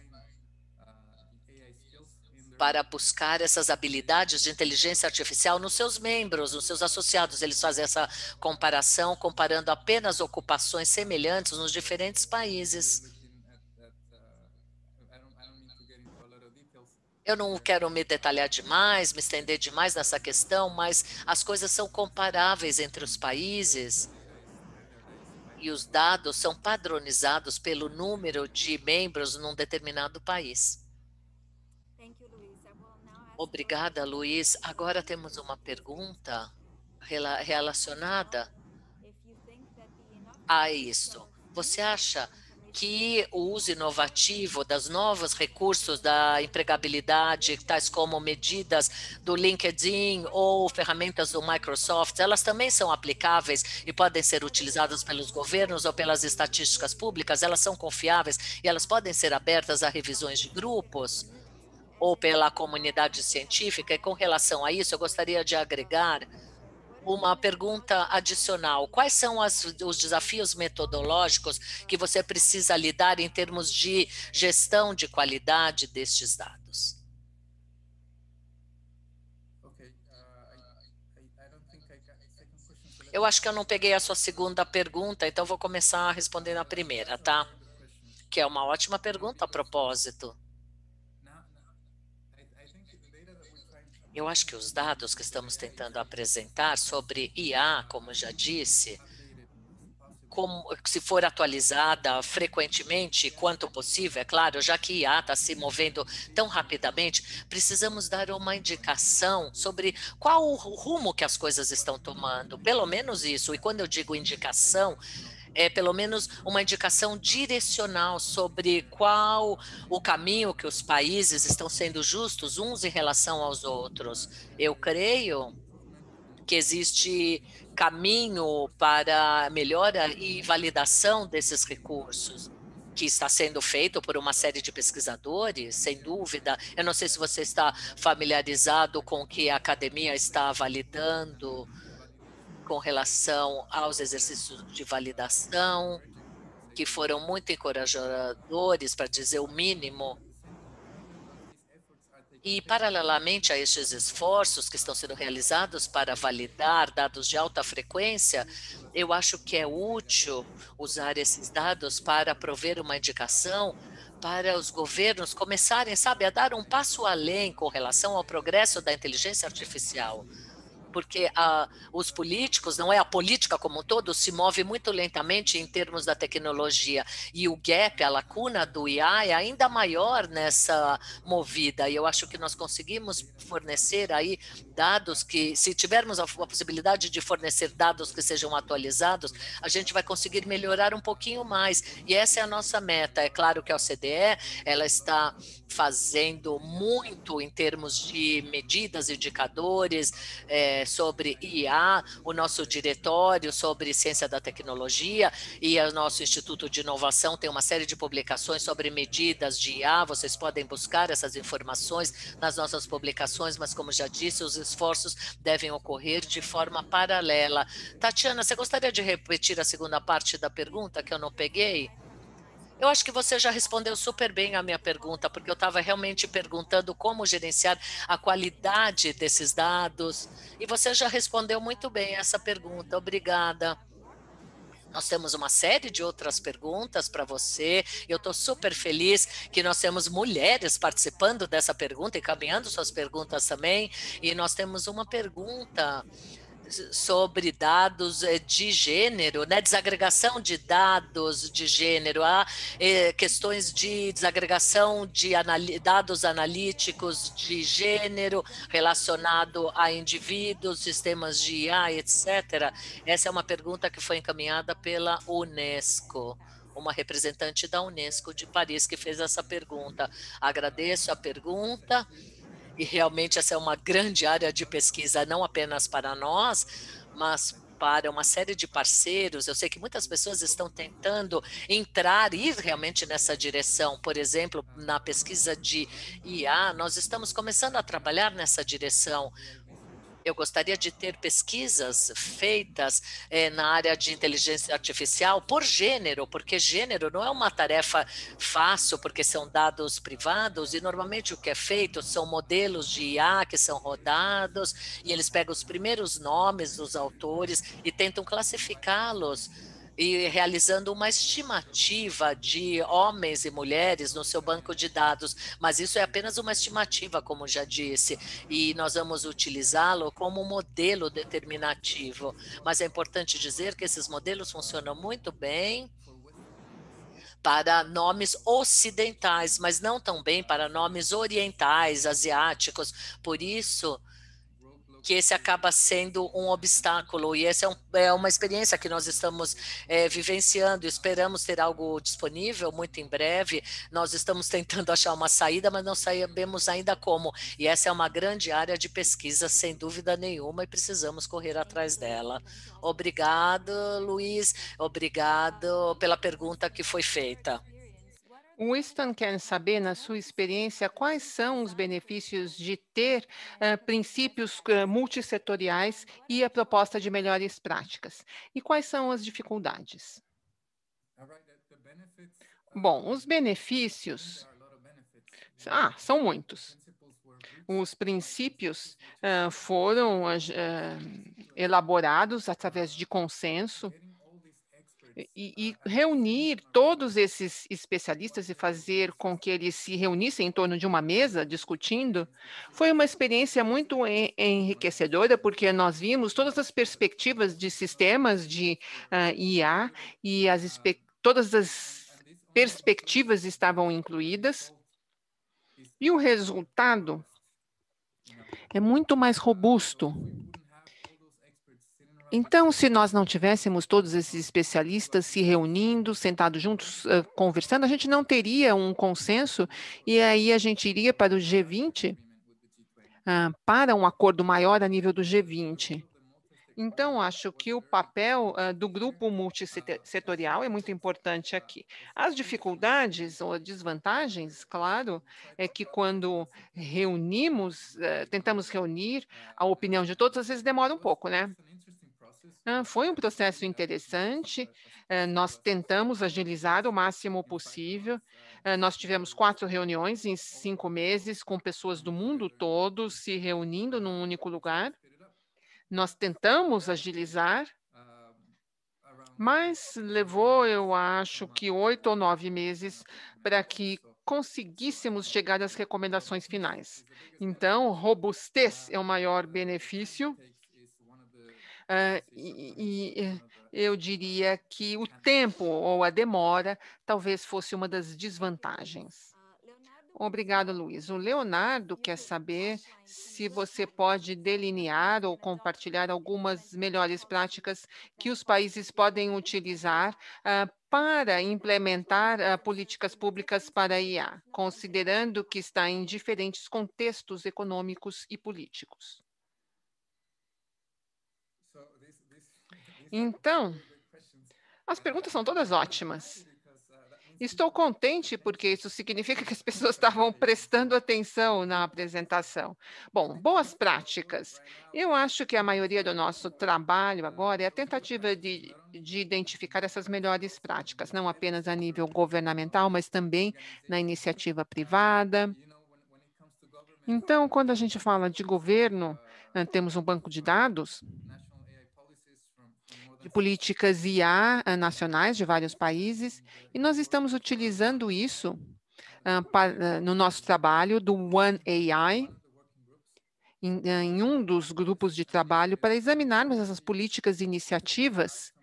para buscar essas habilidades de inteligência artificial nos seus membros, nos seus associados. Eles fazem essa comparação, comparando apenas ocupações semelhantes nos diferentes países. Eu não quero me detalhar demais, me estender demais nessa questão, mas as coisas são comparáveis entre os países e os dados são padronizados pelo número de membros num determinado país. Obrigada, Luiz. Agora temos uma pergunta relacionada a isso. Você acha que o uso inovativo das novos recursos da empregabilidade, tais como medidas do LinkedIn ou ferramentas do Microsoft, elas também são aplicáveis e podem ser utilizadas pelos governos ou pelas estatísticas públicas? Elas são confiáveis e elas podem ser abertas a revisões de grupos? ou pela comunidade científica, e com relação a isso, eu gostaria de agregar uma pergunta adicional. Quais são as, os desafios metodológicos que você precisa lidar em termos de gestão de qualidade destes dados? Uh, eu acho que eu não peguei a sua segunda pergunta, então vou começar respondendo a primeira, tá? Que é uma ótima pergunta a propósito. Eu acho que os dados que estamos tentando apresentar sobre IA, como já disse, como, se for atualizada frequentemente, quanto possível, é claro, já que IA está se movendo tão rapidamente, precisamos dar uma indicação sobre qual o rumo que as coisas estão tomando, pelo menos isso. E quando eu digo indicação, é, pelo menos uma indicação direcional sobre qual o caminho que os países estão sendo justos uns em relação aos outros. Eu creio que existe caminho para melhora e validação desses recursos que está sendo feito por uma série de pesquisadores, sem dúvida. Eu não sei se você está familiarizado com o que a academia está validando com relação aos exercícios de validação, que foram muito encorajadores, para dizer o mínimo. E, paralelamente a estes esforços que estão sendo realizados para validar dados de alta frequência, eu acho que é útil usar esses dados para prover uma indicação para os governos começarem, sabe, a dar um passo além com relação ao progresso da inteligência artificial porque a, os políticos, não é a política como um todo, se move muito lentamente em termos da tecnologia e o gap, a lacuna do IA é ainda maior nessa movida. E eu acho que nós conseguimos fornecer aí dados que, se tivermos a, a possibilidade de fornecer dados que sejam atualizados, a gente vai conseguir melhorar um pouquinho mais. E essa é a nossa meta. É claro que a OCDE ela está fazendo muito em termos de medidas, indicadores. É, é, sobre IA, o nosso diretório sobre ciência da tecnologia e o nosso Instituto de Inovação tem uma série de publicações sobre medidas de IA. Vocês podem buscar essas informações nas nossas publicações, mas como já disse, os esforços devem ocorrer de forma paralela. Tatiana, você gostaria de repetir a segunda parte da pergunta que eu não peguei? Eu acho que você já respondeu super bem a minha pergunta, porque eu estava realmente perguntando como gerenciar a qualidade desses dados, e você já respondeu muito bem essa pergunta. Obrigada. Nós temos uma série de outras perguntas para você. Eu estou super feliz que nós temos mulheres participando dessa pergunta e caminhando suas perguntas também. E nós temos uma pergunta sobre dados eh, de gênero, né? desagregação de dados de gênero, há eh, questões de desagregação de dados analíticos de gênero relacionado a indivíduos, sistemas de IA, etc. Essa é uma pergunta que foi encaminhada pela Unesco uma representante da Unesco de Paris que fez essa pergunta. Agradeço a pergunta e realmente essa é uma grande área de pesquisa, não apenas para nós, mas para uma série de parceiros. Eu sei que muitas pessoas estão tentando entrar e ir realmente nessa direção. Por exemplo, na pesquisa de IA, nós estamos começando a trabalhar nessa direção eu gostaria de ter pesquisas feitas eh, na área de inteligência artificial por gênero, porque gênero não é uma tarefa fácil, porque são dados privados e normalmente o que é feito são modelos de IA que são rodados e eles pegam os primeiros nomes dos autores e tentam classificá-los e realizando uma estimativa de homens e mulheres no seu banco de dados, mas isso é apenas uma estimativa, como já disse, e nós vamos utilizá-lo como modelo determinativo. Mas é importante dizer que esses modelos funcionam muito bem para nomes ocidentais, mas não tão bem para nomes orientais, asiáticos. Por isso, que esse acaba sendo um obstáculo e essa é, um, é uma experiência que nós estamos é, vivenciando. Esperamos ter algo disponível muito em breve. Nós estamos tentando (laughs) achar uma saída, mas não sabemos ainda como. E essa é uma grande área de pesquisa, sem dúvida nenhuma, e precisamos correr atrás dela. Obrigado, Luiz. Obrigado pela pergunta que foi feita. Winston quer saber, na sua experiência, quais são os benefícios de ter uh, princípios uh, multissetoriais e a proposta de melhores práticas, e quais são as dificuldades. Bom, os benefícios. Ah, são muitos. Os princípios uh, foram elaborados através de consenso e, e reunir todos esses especialistas e fazer com que eles se reunissem em torno de uma mesa discutindo foi uma experiência muito enriquecedora, porque nós vimos todas as perspectivas de sistemas de uh, ah, IA e as todas as perspectivas estavam incluídas. E o resultado é muito mais robusto então, se nós não tivéssemos todos esses especialistas se reunindo, sentados juntos, conversando, a gente não teria um consenso e aí a gente iria para o G20, para um acordo maior a nível do G20. Então, acho que o papel do grupo multissetorial é muito importante aqui. As dificuldades ou desvantagens, claro, é que quando reunimos, tentamos reunir a opinião de todos, às vezes demora um pouco, né? Ah, foi um processo interessante. Eh, nós tentamos agilizar o máximo possível. Eh, nós tivemos quatro reuniões em cinco meses com pessoas do mundo todo se reunindo num único lugar. Nós tentamos agilizar, mas levou, eu acho, que oito ou nove meses para que conseguíssemos chegar às recomendações finais. Então, robustez é o maior benefício Uh, e, e né? eu diria que o tempo ou a demora talvez fosse uma das desvantagens. Ah, Obrigado, Luiz. O Leonardo quer saber se você pode delinear ou compartilhar algumas melhores práticas que os países podem utilizar uh, para implementar uh, políticas públicas para a IA, é considerando que está em diferentes contextos econômicos e políticos. Então, as perguntas são todas ótimas. Estou contente porque isso significa que as pessoas estavam prestando atenção na apresentação. Bom, boas práticas. Eu acho que a maioria do nosso trabalho agora é a tentativa de, de identificar essas melhores práticas, não apenas a nível governamental, mas também na iniciativa privada. Então, quando a gente fala de governo, eh, temos um banco de dados de políticas IA eh, nacionais de vários países, e nós estamos utilizando isso uh, uh, no nosso trabalho do One AI, em, eh, em um dos grupos de trabalho, para examinarmos essas políticas e iniciativas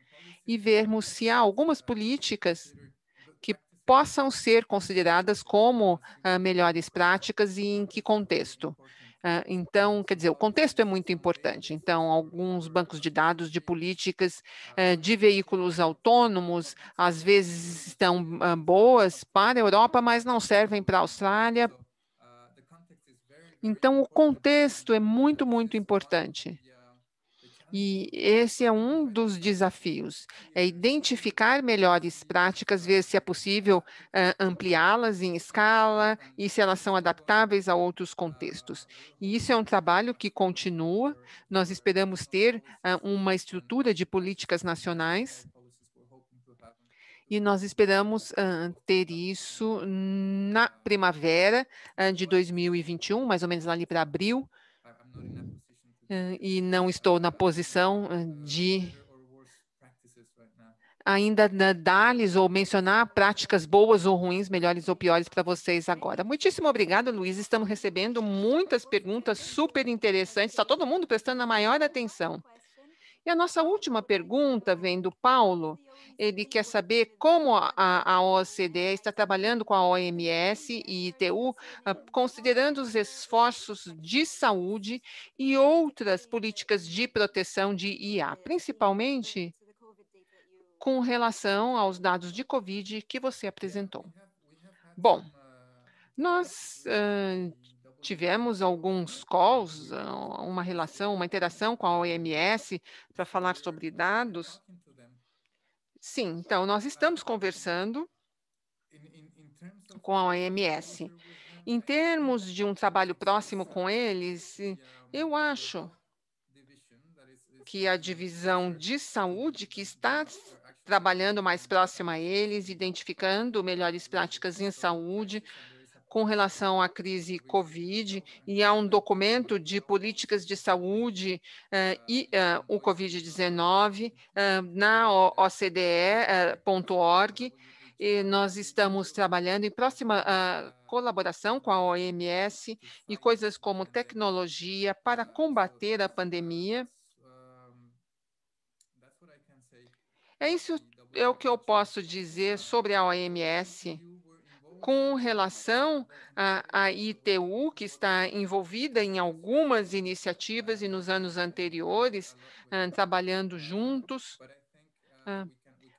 e vermos se há algumas políticas que possam ser consideradas como uh, melhores práticas e em que contexto. Então, quer dizer, o contexto é muito importante. Então, alguns bancos de dados de políticas de veículos autônomos, às vezes estão boas para a Europa, mas não servem para a Austrália. Então, o contexto é muito, muito importante. E esse é um dos desafios, é identificar melhores práticas, ver se é possível uh, ampliá-las em escala e se elas são adaptáveis a outros contextos. E isso é um trabalho que continua. Nós esperamos ter uh, uma estrutura de políticas nacionais e nós esperamos uh, ter isso na primavera uh, de 2021, mais ou menos ali para abril. Hum, e não estou na posição hum, de ainda né, dar-lhes ou mencionar práticas boas ou ruins, melhores ou piores para vocês agora. Muitíssimo obrigada, Luiz. Estamos recebendo muitas perguntas super interessantes. Está todo mundo prestando a maior atenção. E a nossa última pergunta vem do Paulo. Ele quer saber como a, a OCDE está trabalhando com a OMS e ITU, ah, considerando os esforços de saúde e outras políticas de proteção de IA, principalmente com relação aos dados de Covid que você apresentou. Bom, nós uh, tivemos alguns calls, ah, uma relação, uma interação com a OMS para falar sobre dados. Sim, então nós estamos conversando com a OMS. Em termos de um trabalho próximo com eles, eu acho que a divisão de saúde que está trabalhando mais próxima a eles, identificando melhores práticas em saúde, com relação à crise Covid e há um documento de políticas de saúde eh, e eh, o Covid-19 eh, na OCDE.org. Eh, e nós estamos trabalhando em próxima uh, colaboração com a OMS e coisas como tecnologia para combater a pandemia. É isso é o que eu posso dizer sobre a OMS com relação à, à, ITU, que está envolvida em algumas iniciativas e nos anos anteriores, uh, trabalhando juntos, uh,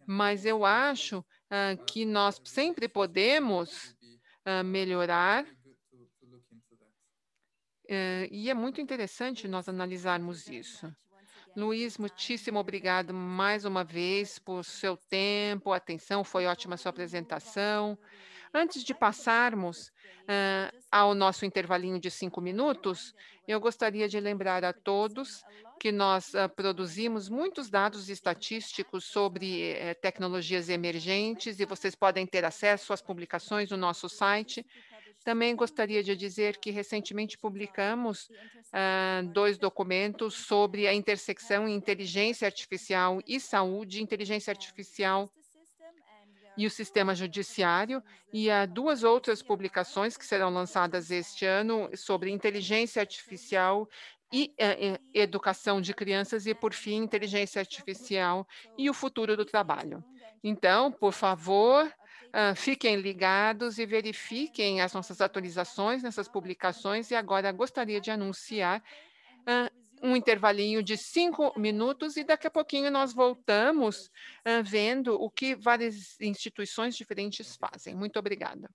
mas eu acho uh, que nós sempre podemos melhorar. e é muito interessante nós analisarmos isso. Luiz, muitíssimo obrigado mais uma vez por seu tempo, atenção, foi ótima sua apresentação. Antes de passarmos uh, ao nosso intervalinho de cinco minutos, eu gostaria de lembrar a todos que nós uh, produzimos muitos dados estatísticos sobre uh, tecnologias emergentes e vocês podem ter acesso às publicações no nosso site. Também gostaria de dizer que recentemente publicamos uh, dois documentos sobre a intersecção inteligência artificial e saúde. Inteligência artificial e o sistema judiciário, e há duas outras publicações que serão lançadas este ano sobre inteligência artificial e, eh, eh, educação de crianças e, por fim, inteligência artificial e o futuro do trabalho. Então, por favor, Uh, fiquem ligados e verifiquem as nossas atualizações nessas publicações. E agora gostaria de anunciar ah, um intervalinho de cinco minutos e daqui a pouquinho nós voltamos uh, vendo o que várias instituições diferentes fazem. Muito obrigada.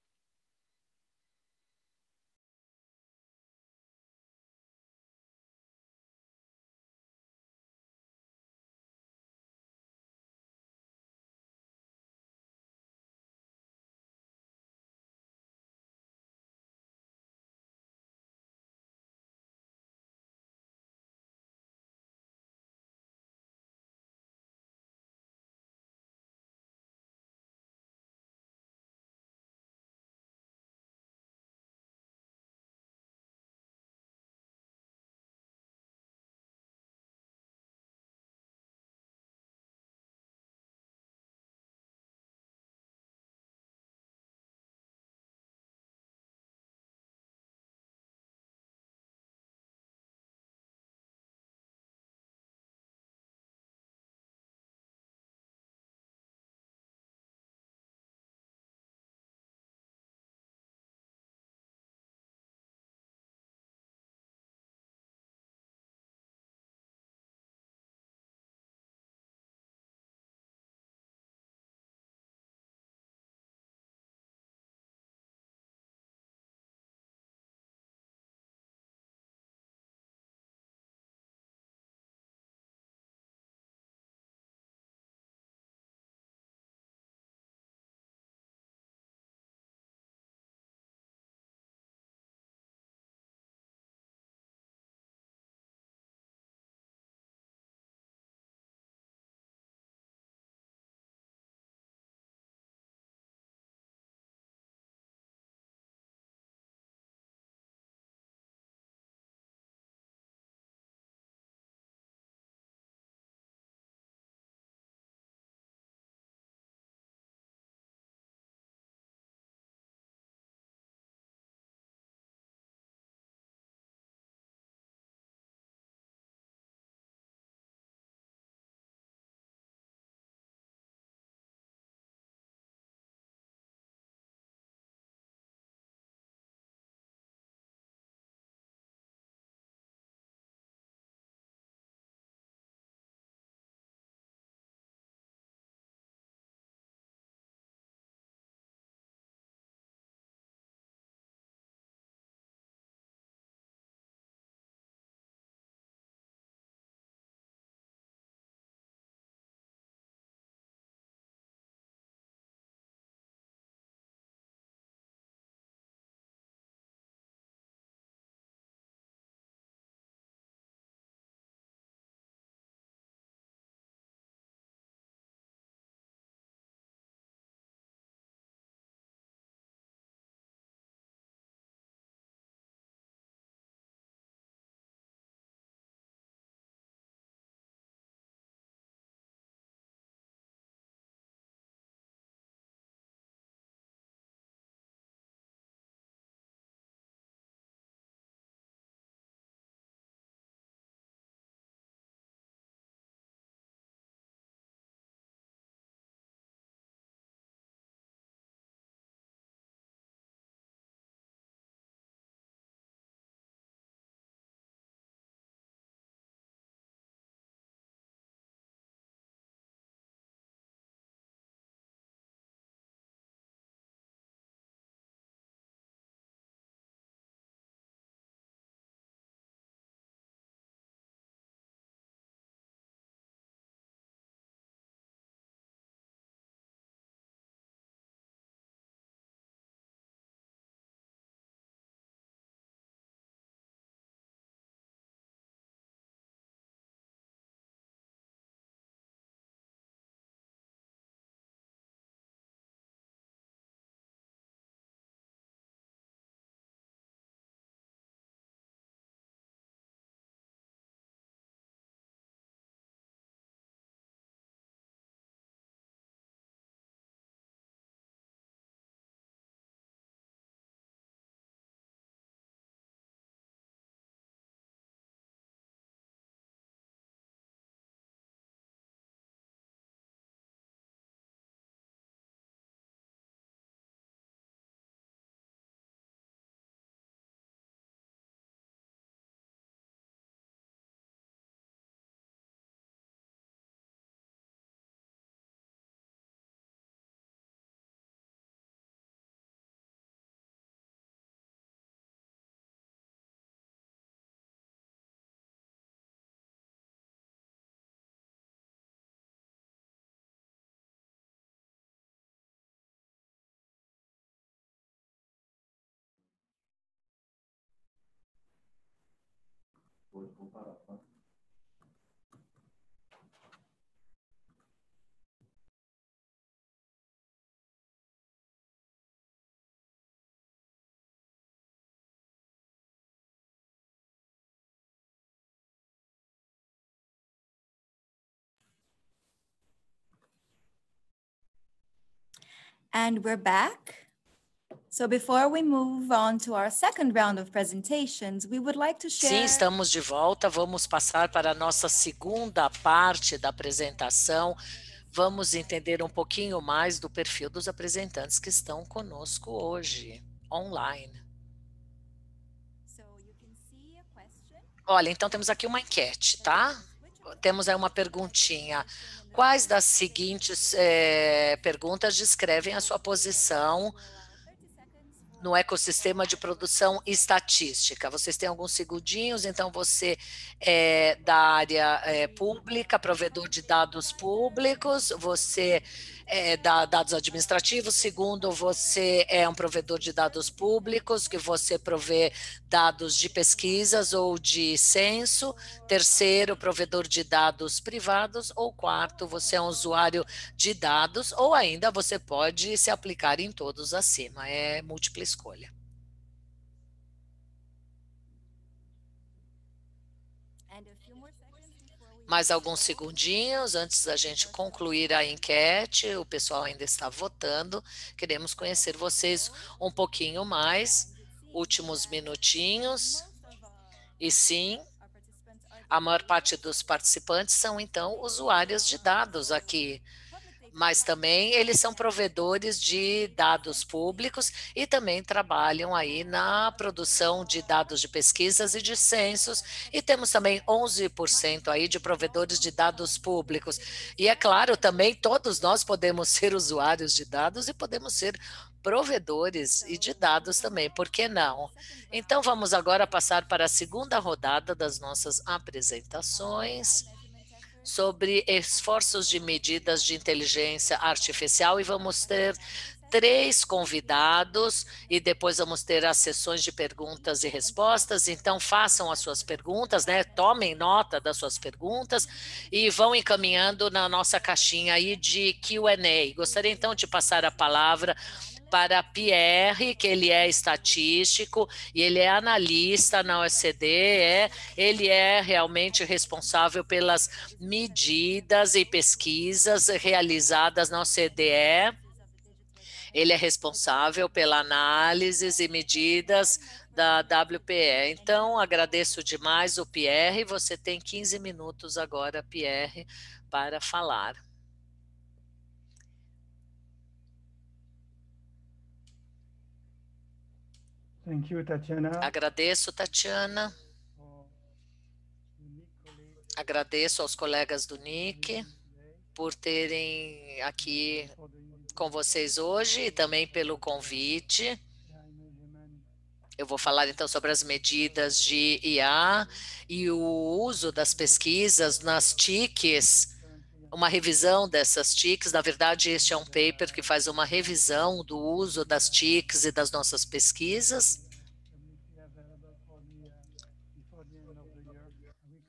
And we're back. So before we move on to our second round of presentations, we would like to share... Sim, estamos de volta. Vamos passar para a nossa segunda parte da apresentação. Vamos entender um pouquinho mais do perfil dos apresentantes que estão conosco hoje, online. So Olha, então temos aqui uma enquete, tá? Temos aí uma perguntinha. Quais das seguintes é, perguntas descrevem a sua posição? no ecossistema de produção estatística. Vocês têm alguns segundinhos, então você é da área é, pública, provedor de dados públicos, você é, dá dados administrativos, segundo, você é um provedor de dados públicos, que você provê dados de pesquisas ou de censo, terceiro, provedor de dados privados, ou quarto, você é um usuário de dados, ou ainda você pode se aplicar em todos acima, é múltipla escolha. Mais alguns segundinhos antes da gente concluir a enquete. O pessoal ainda está votando. Queremos conhecer vocês um pouquinho mais. Últimos minutinhos. E sim, a maior parte dos participantes são então usuários de dados aqui mas também eles são provedores de dados públicos e também trabalham aí na produção de dados de pesquisas e de censos, e temos também 11% aí de provedores de dados públicos. E é claro, também todos nós podemos (laughs) ser usuários de dados e podemos ser provedores e de dados também, por que não? Então vamos agora passar para a segunda rodada das nossas apresentações sobre esforços de medidas de inteligência artificial e vamos ter três convidados e depois vamos ter as sessões de perguntas e respostas. Então, façam as suas perguntas, né? Tomem nota das suas perguntas e vão encaminhando na nossa caixinha aí de QA. Gostaria então de passar a palavra para Pierre, que ele é estatístico e ele é analista na OECD, é, ele é realmente responsável pelas medidas e pesquisas realizadas na OCDE. Ele é responsável pela análises e medidas da WPE. Então, agradeço demais o Pierre. Você tem 15 minutos agora, Pierre, para falar. Thank you, Tatiana. Agradeço, Tatiana. Agradeço aos colegas do NIC por terem aqui com vocês hoje e também pelo convite. Eu vou falar então sobre as medidas de IA e o uso das pesquisas nas TICs uma revisão dessas TICs. Na verdade, este é um paper que faz uma revisão do uso das TICs e das nossas pesquisas.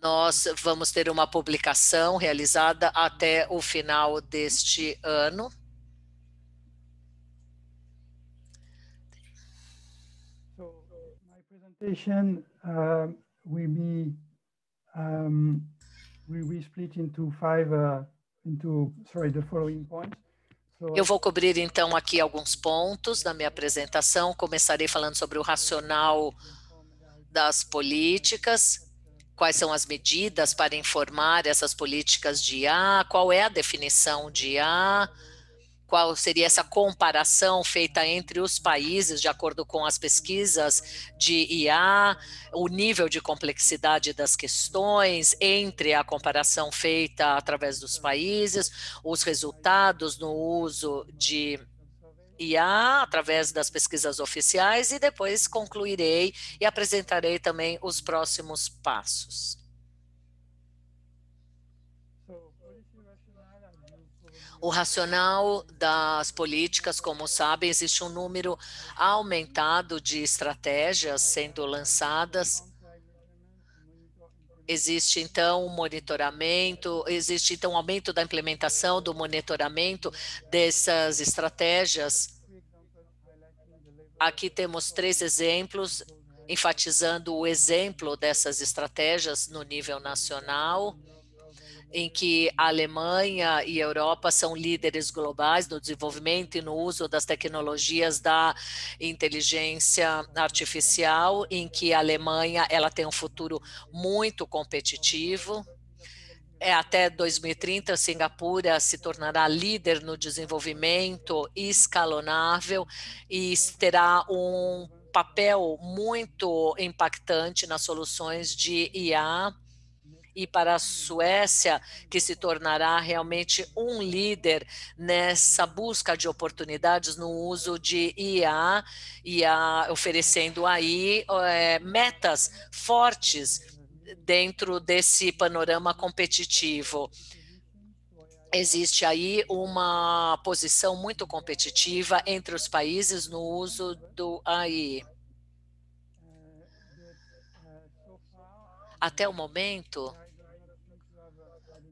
Nós vamos ter uma publicação realizada até o final deste ano. uh, will be um, we, we split into five uh, into, sorry, the following points. Eu vou cobrir então aqui alguns pontos da minha apresentação. Começarei falando sobre o racional das políticas, quais são as medidas para informar essas políticas de IA, qual é a definição de IA, qual seria essa comparação feita entre os países, de acordo com as pesquisas de IA, o nível de complexidade das questões, entre a comparação feita através dos países, os resultados no uso de IA através das pesquisas oficiais e depois concluirei e apresentarei também os próximos passos. O racional das políticas, como sabem, existe um número aumentado de estratégias sendo lançadas. Existe então um monitoramento, existe então um aumento da implementação do monitoramento dessas estratégias. Aqui temos três exemplos enfatizando o exemplo dessas estratégias no nível nacional em que a Alemanha e a Europa são líderes globais no desenvolvimento e no uso das tecnologias da inteligência artificial, em que a Alemanha ela tem um futuro muito competitivo, é, até 2030, Singapura se tornará líder no desenvolvimento escalonável e terá um papel muito impactante nas soluções de IA e para a uhum. Suécia, que se tornará realmente um líder nessa busca de oportunidades no uso de IA, IA oferecendo aí é, metas fortes dentro desse panorama competitivo existe aí uma posição muito competitiva entre os países no uso do AI. Até o momento,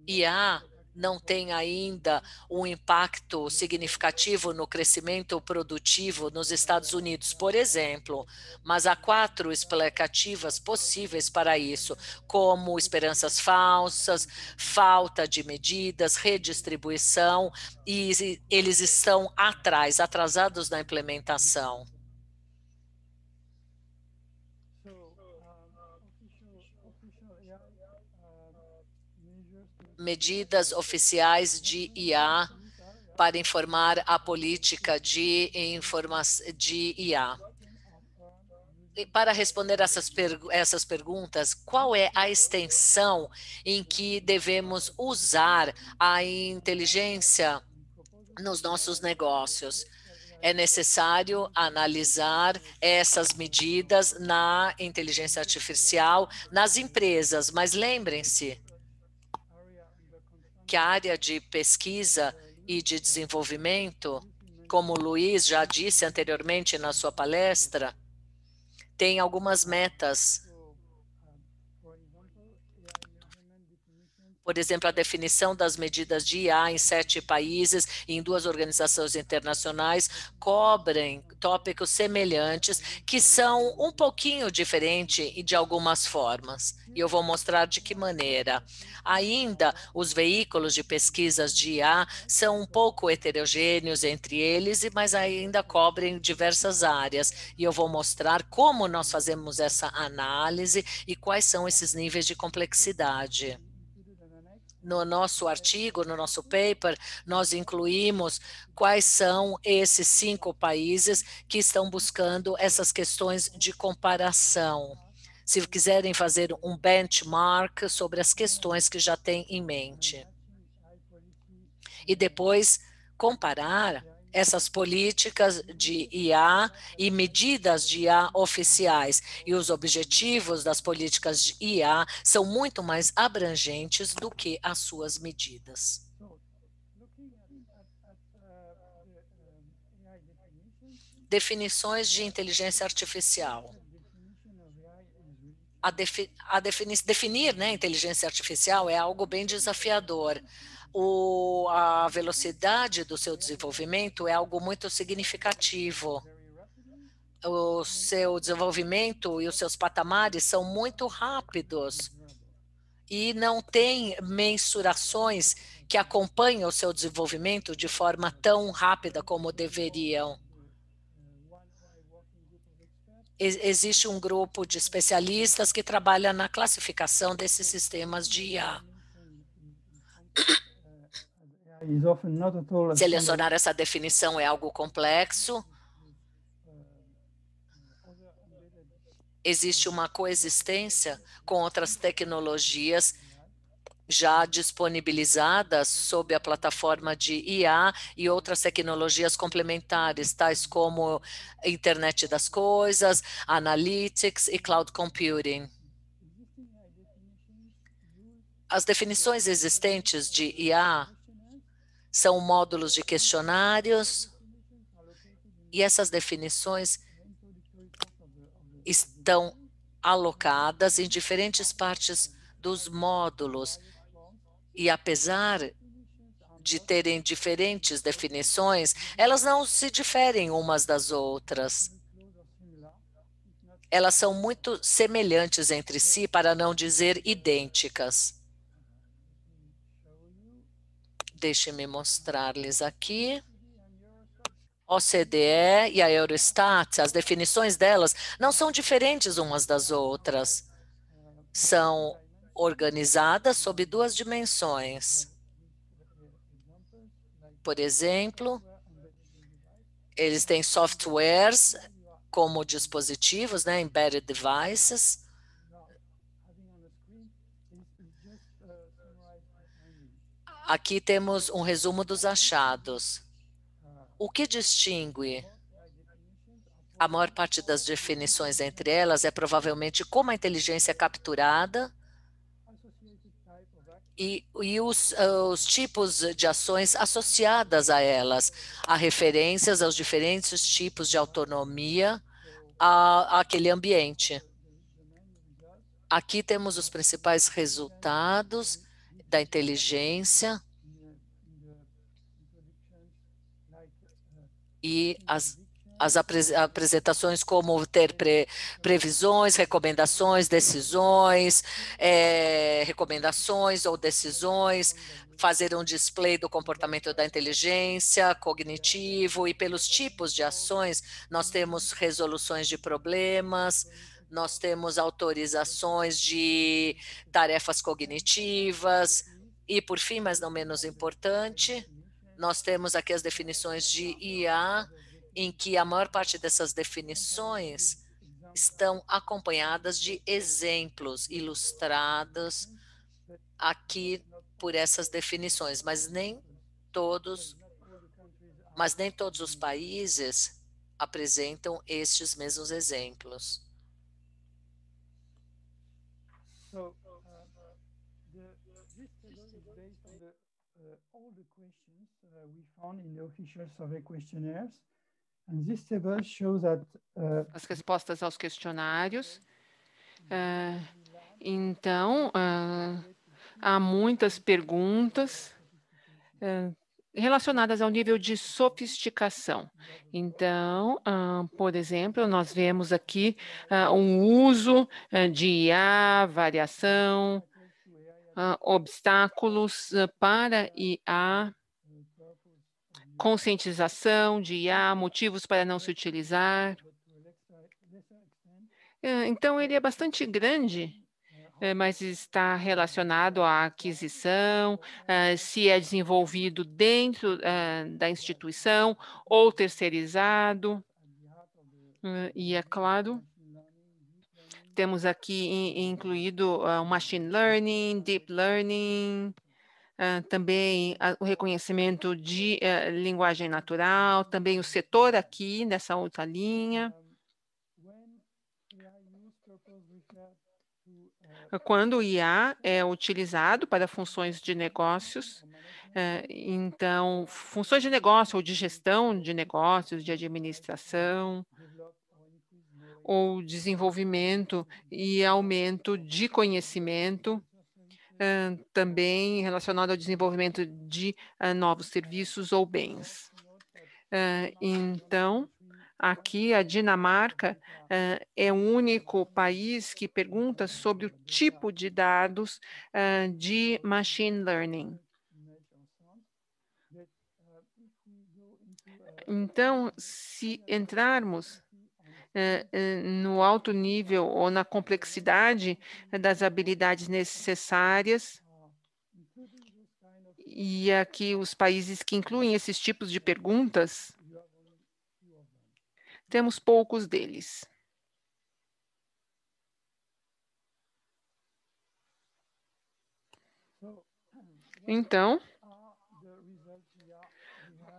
IA não tem ainda um impacto significativo no crescimento produtivo nos Estados Unidos, por exemplo, mas há quatro explicativas possíveis para isso, como esperanças falsas, falta de medidas, redistribuição, e eles estão atrás, atrasados na implementação. medidas oficiais de IA para informar a política de, de IA. E para responder essas, pergu essas perguntas, qual é a extensão em que devemos usar a inteligência nos nossos negócios? é necessário analisar essas medidas na inteligência artificial nas empresas, mas lembrem-se que a área de pesquisa e de desenvolvimento, como o Luiz já disse anteriormente na sua palestra, tem algumas metas por exemplo, a definição das medidas de IA em sete países e em duas organizações internacionais cobrem tópicos semelhantes que são um pouquinho diferente e de algumas formas. E eu vou mostrar de que maneira. Ainda, os veículos de pesquisas de IA são um pouco heterogêneos entre eles, mas ainda cobrem diversas áreas. E eu vou mostrar como nós fazemos essa análise e quais são esses níveis de complexidade no nosso artigo, no nosso paper, nós incluímos quais são esses cinco países que estão buscando essas questões de comparação. Se quiserem fazer um benchmark sobre as questões que já têm em mente. E depois comparar essas políticas de IA e medidas de IA oficiais. E os objetivos das políticas de IA são muito mais abrangentes do que as suas medidas. Definições de inteligência artificial. A, defi a defini definir né, inteligência artificial é algo bem desafiador o, a velocidade do seu desenvolvimento é algo muito significativo. O seu desenvolvimento e os seus patamares são muito rápidos e não tem mensurações que acompanham o seu desenvolvimento de forma tão rápida como deveriam. Existe um grupo de especialistas que trabalha na classificação desses sistemas de IA. Selecionar essa definição é algo complexo. Existe uma coexistência com outras tecnologias já disponibilizadas sob a plataforma de IA e outras tecnologias complementares, tais como internet das coisas, analytics e cloud computing. As definições existentes de IA são módulos de questionários e essas definições estão alocadas em diferentes partes dos módulos. E apesar de terem diferentes definições, elas não se diferem umas das outras. Elas são muito semelhantes entre si, para não dizer idênticas. Deixe-me mostrar-lhes aqui. OCDE e a Eurostat, as definições delas não são diferentes umas das outras. São organizadas sob duas dimensões. Por exemplo, eles têm softwares como dispositivos, né, embedded devices, Aqui temos um resumo dos achados. O que distingue a maior parte das definições entre elas é provavelmente como a inteligência é capturada e, e os, eh, os, tipos de ações associadas a elas. Há referências aos diferentes tipos de autonomia a, àquele ambiente. Aqui temos os principais resultados da inteligência e as, as apresentações como ter pre, previsões, recomendações, decisões, é, recomendações ou decisões, fazer um display do comportamento da inteligência cognitivo e pelos tipos de ações, nós temos resoluções de problemas, nós temos autorizações de tarefas cognitivas e, por fim, mas não menos importante, nós temos aqui as definições de IA, em que a maior parte dessas definições estão acompanhadas de exemplos ilustrados aqui por essas definições, mas nem todos, mas nem todos os países apresentam estes mesmos exemplos. So uh, uh, the, this table is based on the, uh, all the questions uh, we found in the official survey questionnaires. And this table shows that, uh, As respostas aos questionários. Uh, então, há muitas perguntas relacionadas ao nível de sofisticação. Então, uh, por exemplo, nós vemos aqui uh, um uso uh, de IA, variação, obstáculos para IA, conscientização de IA, motivos para não se utilizar. Então, ele é bastante grande eh, mas está relacionado à aquisição, eh, se é desenvolvido dentro eh, da instituição ou terceirizado. Hum, e é claro, temos aqui incluído ah, o machine learning, deep learning, ah, também o reconhecimento de linguagem natural, também o setor aqui nessa outra linha. Quando o IA é utilizado para funções de negócios, eh, então, funções de negócio ou de gestão de negócios, de administração, ou desenvolvimento e aumento de conhecimento, eh, também relacionado ao desenvolvimento de eh, novos serviços ou bens. Então, Aqui, a Dinamarca uh, é o único país que pergunta sobre o tipo de dados uh, de machine learning. Então, se entrarmos eh, no alto nível ou na complexidade das habilidades necessárias, e aqui os países que incluem esses tipos de perguntas, temos poucos deles. Então,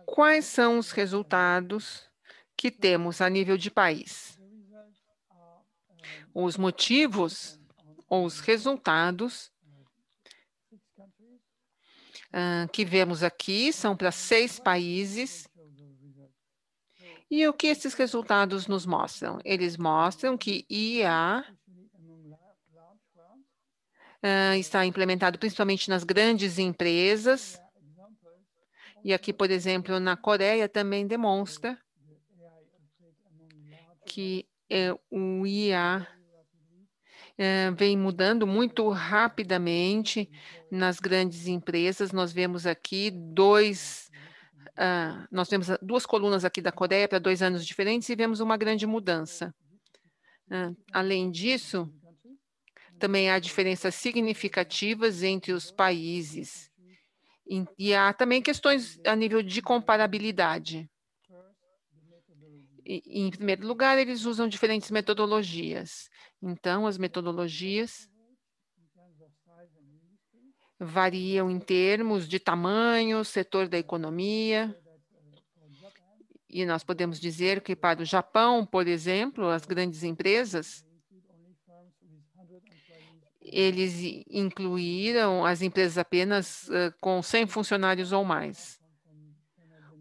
quais são os resultados que temos a nível de país? Os motivos ou os resultados uh, que vemos aqui são para seis países e o que esses resultados nos mostram? Eles mostram que IA ah, está implementado principalmente nas grandes empresas. E aqui, por exemplo, na Coreia também demonstra que eh, o IA eh, vem mudando muito rapidamente nas grandes empresas. Nós vemos aqui dois ah, nós temos ah, duas colunas aqui da Coreia para dois anos diferentes e vemos uma grande mudança. Ah, além disso, também há diferenças significativas entre os países. E, e há também questões a nível de comparabilidade. E, em primeiro lugar, eles usam diferentes metodologias. Então, as metodologias variam em termos de tamanho, setor da economia. E nós podemos dizer que para o Japão, por exemplo, as grandes empresas, eles incluíram as empresas apenas com 100 funcionários ou mais,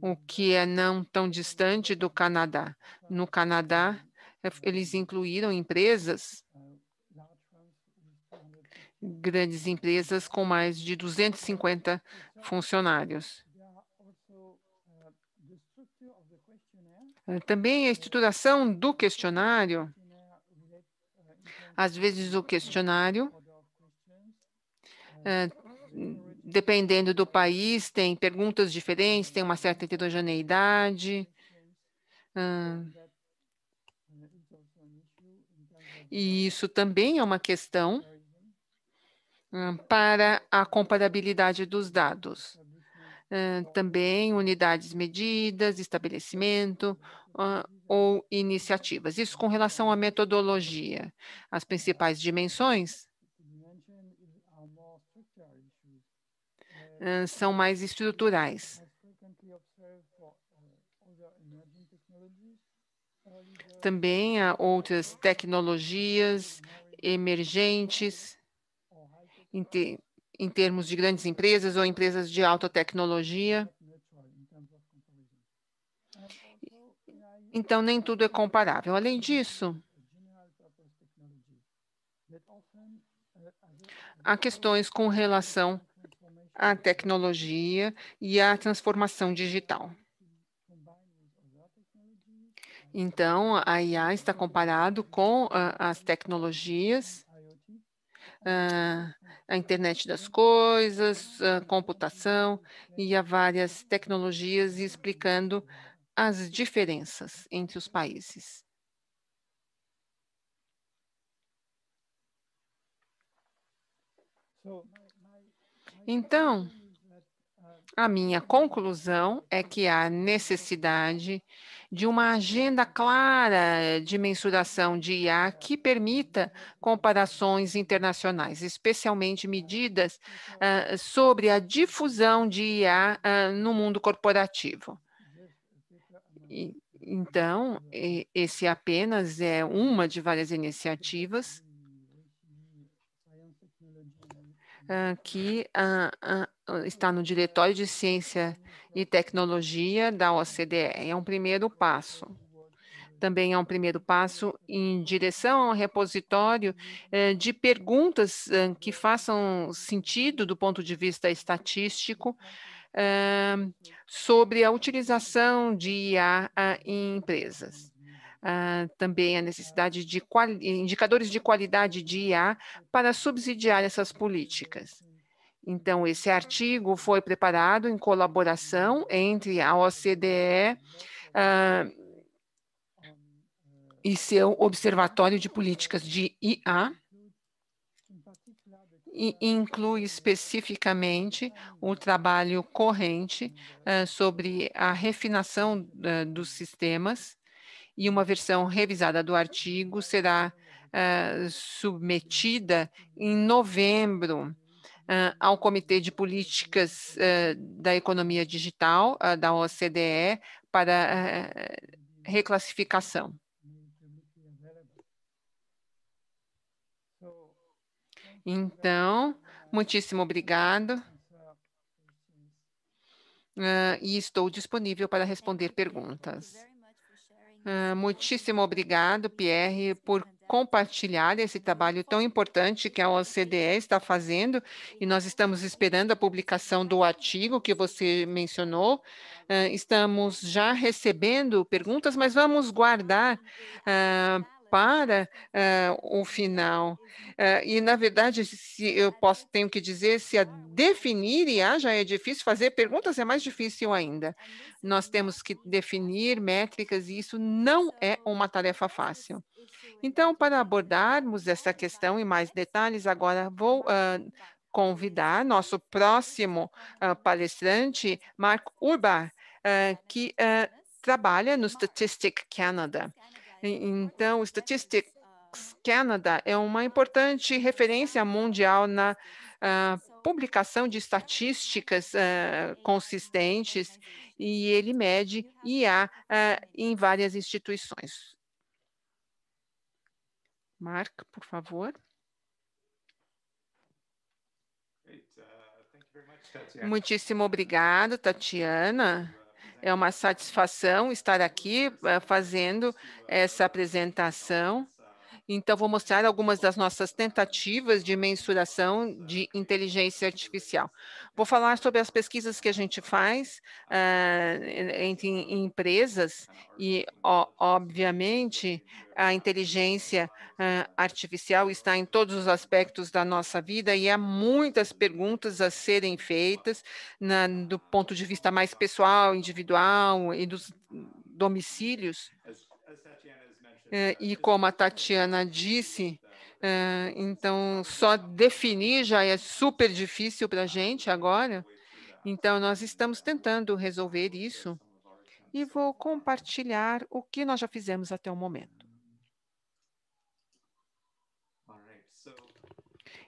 o que é não tão distante do Canadá. No Canadá, eh, eles incluíram empresas grandes empresas com mais de 250 funcionários. Ah, também a estruturação do questionário. Às vezes, o questionário, ah, dependendo do país, tem perguntas diferentes, tem uma certa heterogeneidade. Ah. E isso também é uma questão para a comparabilidade dos dados. Também unidades medidas, estabelecimento ou iniciativas. Isso com relação à metodologia. As principais dimensões são mais estruturais. Também há outras tecnologias emergentes em, te, em termos de grandes empresas ou empresas de alta tecnologia. Então, nem tudo é comparável. Além disso, há questões com relação à tecnologia e à transformação digital. Então, a IA está comparado com uh, as tecnologias, uh, a internet das coisas, a computação e a várias tecnologias e explicando as diferenças entre os países. Então, a minha conclusão é que há necessidade de uma agenda clara de mensuração de IA que permita comparações internacionais, especialmente medidas uh, sobre a difusão de IA uh, ah, no mundo corporativo. E, então, esse apenas é uma de várias iniciativas que está no Diretório de Ciência e Tecnologia da OCDE. É um primeiro passo. Também é um primeiro passo em direção a um repositório de perguntas que façam sentido do ponto de vista estatístico sobre a utilização de IA em empresas. Ah, também a necessidade de indicadores de qualidade de IA para subsidiar essas políticas. Então, esse artigo foi preparado em colaboração entre a OCDE ah, e seu Observatório de Políticas de IA, e inclui especificamente o trabalho corrente uh, sobre a refinação uh, dos sistemas e uma versão revisada do artigo será uh, submetida em novembro uh, ao Comitê de Políticas uh, da Economia Digital da OCDE para reclassificação. Então, muitíssimo obrigado. Uh, e estou disponível para responder perguntas. Ah, muitíssimo obrigado, Pierre, por compartilhar esse trabalho tão importante que a OCDE está fazendo e nós estamos esperando a publicação do artigo que você mencionou. Ah, estamos já recebendo perguntas, mas vamos guardar ah, para uh, eh, o final. Uh, e, na verdade, se eu é posso, tenho que dizer, se a definir IA já é difícil, fazer perguntas é mais difícil ainda. É Nós temos que definir métricas e isso não é, é uma tarefa fácil. Então, para abordarmos essa questão em mais detalhes, agora vou uh, convidar nosso próximo ah, palestrante, Marco Urba ah, que uhum. trabalha no Statistic Canada. Então, o Statistics Canada é uma importante referência mundial na uh, publicação de estatísticas uh, consistentes e ele mede IA uh, ah, em várias instituições. Mark, por favor. Uh, Muitíssimo obrigado, Tatiana. É uma satisfação estar aqui eh, fazendo essa apresentação então, vou mostrar algumas das nossas tentativas de mensuração de inteligência artificial. Vou falar sobre as pesquisas que a gente faz uh, entre empresas e, ó, obviamente, a inteligência uh, artificial está em todos os aspectos da nossa vida e há muitas perguntas a serem feitas na, do ponto de vista mais pessoal, individual e dos domicílios. As, as Tatiana é, e como a Tatiana disse, é, então só definir já é super difícil para a gente agora. Então nós estamos tentando resolver isso e vou compartilhar o que nós já fizemos até o momento.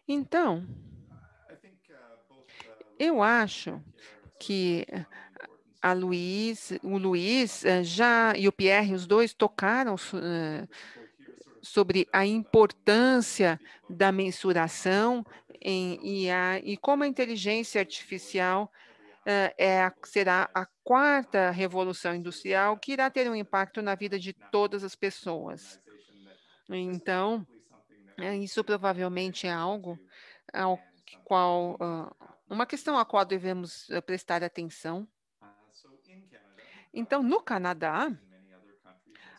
Então, eu acho que a Luiz, o Luiz eh, já e o Pierre, os dois tocaram eh, sobre a importância da mensuração em IA e como a inteligência artificial eh, é a, será a quarta revolução industrial que irá ter um impacto na vida de todas as pessoas. Então, é, isso provavelmente é algo ao qual ah, uma questão a qual devemos prestar atenção então, no Canadá,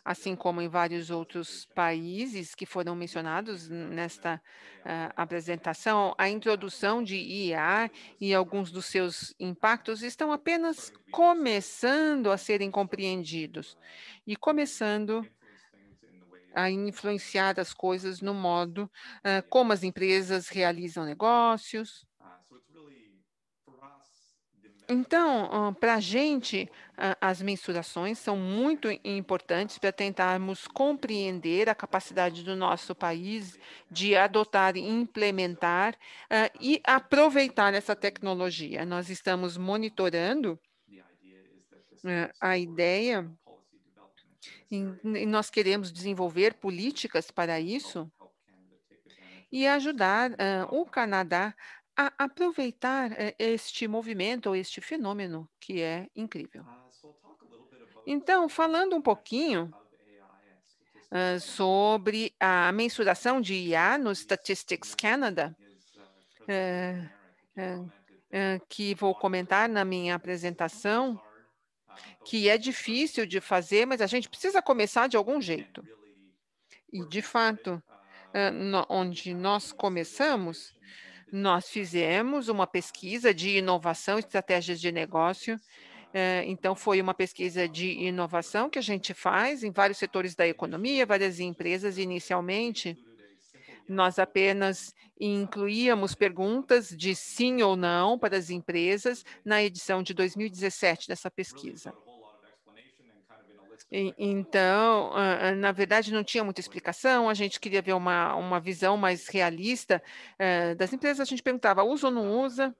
assim como em vários outros países que foram mencionados nesta uh, apresentação, a introdução de IA e alguns dos seus impactos estão apenas começando a serem compreendidos e começando a influenciar as coisas no modo uh, como as empresas realizam negócios então, para a gente, as mensurações são muito importantes para tentarmos compreender a capacidade do nosso país de adotar e implementar ah, e aproveitar essa tecnologia. Nós estamos monitorando ah, a ideia e nós queremos desenvolver políticas para isso e ajudar uh, o Canadá a aproveitar eh, este movimento ou este fenômeno que é incrível. Ah, então, falando um pouquinho ah, sobre a mensuração de IA no Statistics Canada, uh, eh, eh, que vou comentar na minha apresentação, uh, que é difícil de fazer, mas a gente precisa começar de algum jeito. E, de fato, uh, onde nós começamos, nós fizemos uma pesquisa de inovação, estratégias de negócio. Eh, então, foi uma pesquisa de inovação que a gente faz em vários setores da economia, várias empresas. Inicialmente, nós apenas incluíamos perguntas de sim ou não para as empresas na edição de 2017 dessa pesquisa. Então, na verdade, não tinha muita explicação, a gente queria ver uma, uma visão mais realista eh, das empresas. A gente perguntava, usa ou não usa?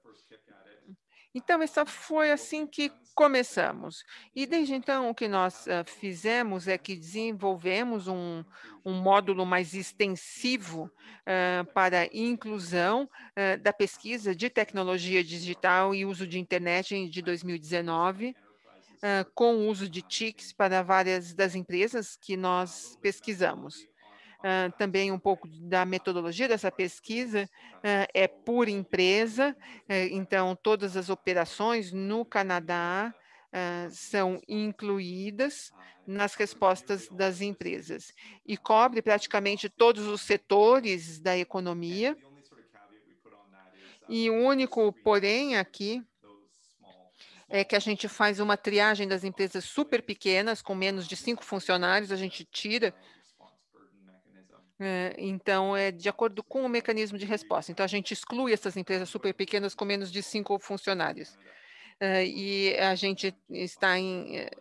Então, essa foi assim que começamos. E desde então, o que nós fizemos é que desenvolvemos um, um módulo mais extensivo para inclusão da pesquisa de tecnologia digital e uso de internet de 2019 uh, com o uso de TICs para várias das empresas que nós pesquisamos. Uh, também um pouco da metodologia dessa pesquisa uh, é por empresa, então todas as operações no Canadá Uh, são incluídas nas respostas das empresas e cobre praticamente todos os setores da economia. E o único porém aqui é que a gente faz uma triagem das empresas super pequenas, com menos de cinco funcionários, a gente tira. É, então, é de acordo com o mecanismo de resposta. Então, a gente exclui essas empresas super pequenas com menos de cinco funcionários. É, e a gente está em, é,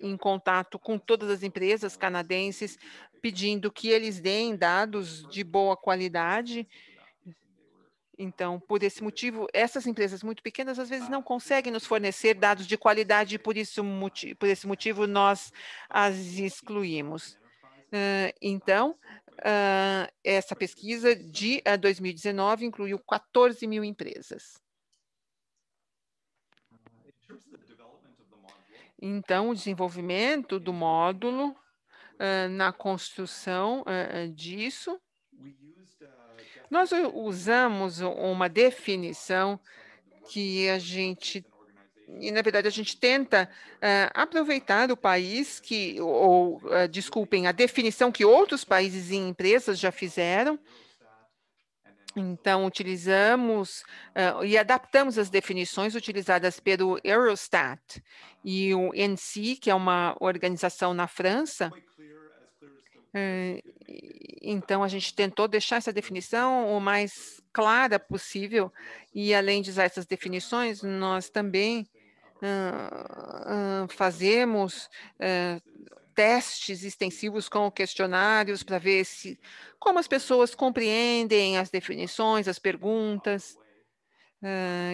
em contato com todas as empresas canadenses, pedindo que eles deem dados de boa qualidade então, por esse motivo, essas empresas muito pequenas às vezes não ah. conseguem nos fornecer dados de qualidade e por, isso, por esse motivo nós as excluímos. Então, essa pesquisa de 2019 incluiu 14 mil empresas. Então, o desenvolvimento do módulo na construção disso, nós usamos uma definição que a gente e na verdade a gente tenta uh, aproveitar o país que ou uh, desculpem a definição que outros países e empresas já fizeram então utilizamos uh, e adaptamos as definições utilizadas pelo Eurostat e o ENSI que é uma organização na França eh, então, a gente tentou deixar essa definição o mais clara possível, e além de usar essas definições, nós também uh, uh, fazemos uh, testes extensivos com questionários para ver se, como as pessoas compreendem as definições, as perguntas,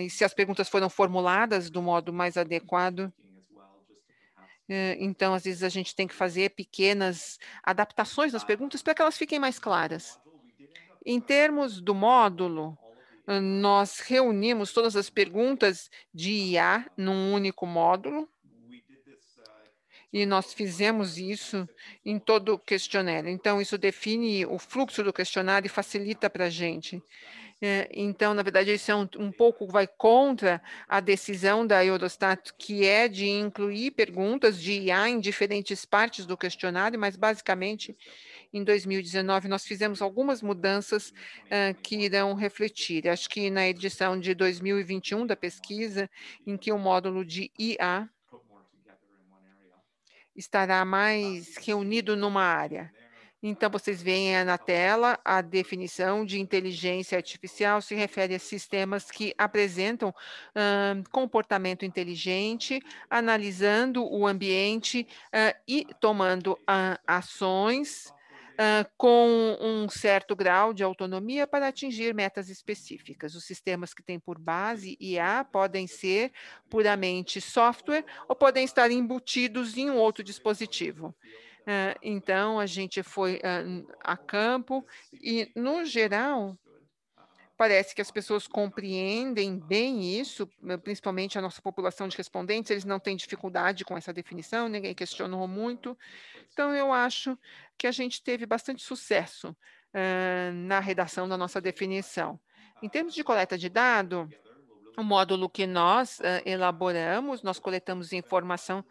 e se as perguntas foram formuladas do modo mais adequado. Eh, então, às vezes, a gente tem que fazer pequenas adaptações nas perguntas para que elas fiquem mais claras. Em termos do módulo, nós reunimos todas as perguntas de IA num único módulo. E nós fizemos isso em todo o questionário. Então, isso define o fluxo do questionário e facilita para a gente. É, então, na verdade, isso é um, um pouco vai contra a decisão da Eurostat, que é de incluir perguntas de IA em diferentes partes do questionário, mas basicamente em 2019 nós fizemos algumas mudanças uh, que irão refletir. Acho que na edição de 2021 da pesquisa, em que o módulo de IA estará mais reunido numa área. Então, vocês veem na tela a definição de inteligência artificial se refere a sistemas que apresentam comportamento inteligente, analisando o ambiente uh, e tomando uh, ações com um certo grau de autonomia para atingir metas específicas. Os sistemas que têm por base IA podem ser puramente software ou podem estar embutidos em um outro dispositivo. Então, a gente foi a campo e, no geral, parece que as pessoas compreendem bem isso, principalmente a nossa população de respondentes, eles não têm dificuldade com essa definição, ninguém questionou muito. Então, eu acho que a gente teve bastante sucesso uh, na redação da nossa definição. Em termos de coleta de dado, o módulo que nós uh, elaboramos, nós coletamos informação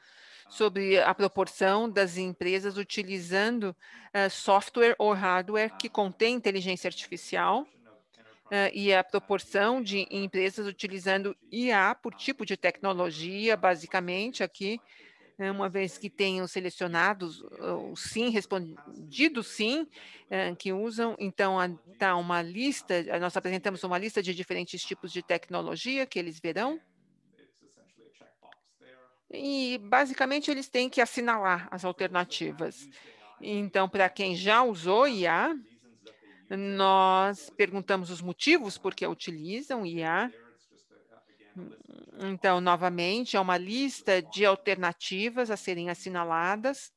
sobre a proporção das empresas utilizando uh, software ou hardware que contém inteligência artificial uh, e a proporção de empresas utilizando IA por tipo de tecnologia, basicamente aqui, né, uma vez que tenham selecionado o sim, respondido sim, eh, que usam. Então, está uma lista, nós apresentamos uma lista de diferentes tipos de tecnologia que eles verão e basicamente eles têm que assinalar as alternativas. Então, para quem já usou IA, nós perguntamos os motivos por que utilizam IA. Então, novamente, é uma lista de alternativas a serem assinaladas,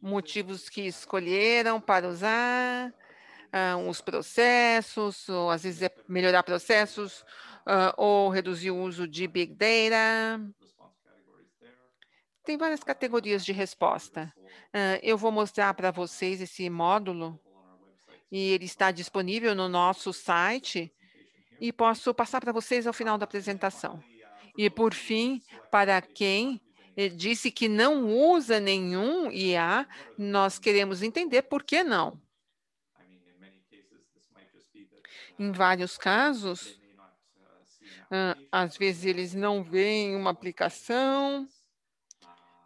motivos que escolheram para usar, ah, os processos, ou às vezes é melhorar processos, uh, ou reduzir o uso de Big Data. Tem várias categorias de resposta. Uh, eu vou mostrar para vocês esse módulo e ele está disponível no nosso site e posso passar para vocês ao final da apresentação. E, por fim, para quem eh, disse que não usa nenhum IA, nós queremos entender por que não. Em vários casos, às vezes eles não veem uma aplicação,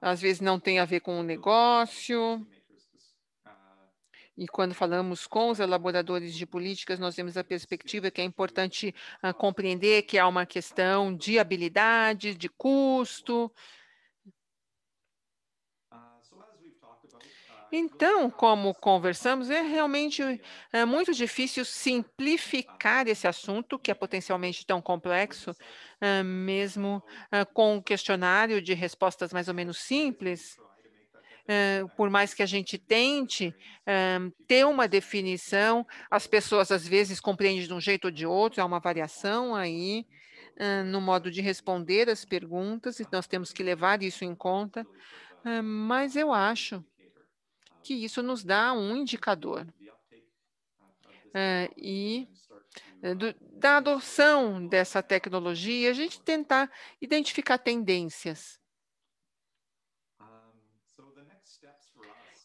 às vezes não tem a ver com o negócio. E quando falamos com os elaboradores de políticas, nós temos a perspectiva que é importante compreender que há uma questão de habilidade, de custo, Então, como conversamos, é realmente é muito difícil simplificar esse assunto, que é potencialmente tão complexo, é, mesmo é, com um questionário de respostas mais ou menos simples. É, por mais que a gente tente é, ter uma definição, as pessoas às vezes compreendem de um jeito ou de outro, há uma variação aí é, no modo de responder as perguntas, e nós temos que levar isso em conta. É, mas eu acho que isso nos dá um indicador é, e é, do, da adoção dessa tecnologia, a gente tentar identificar tendências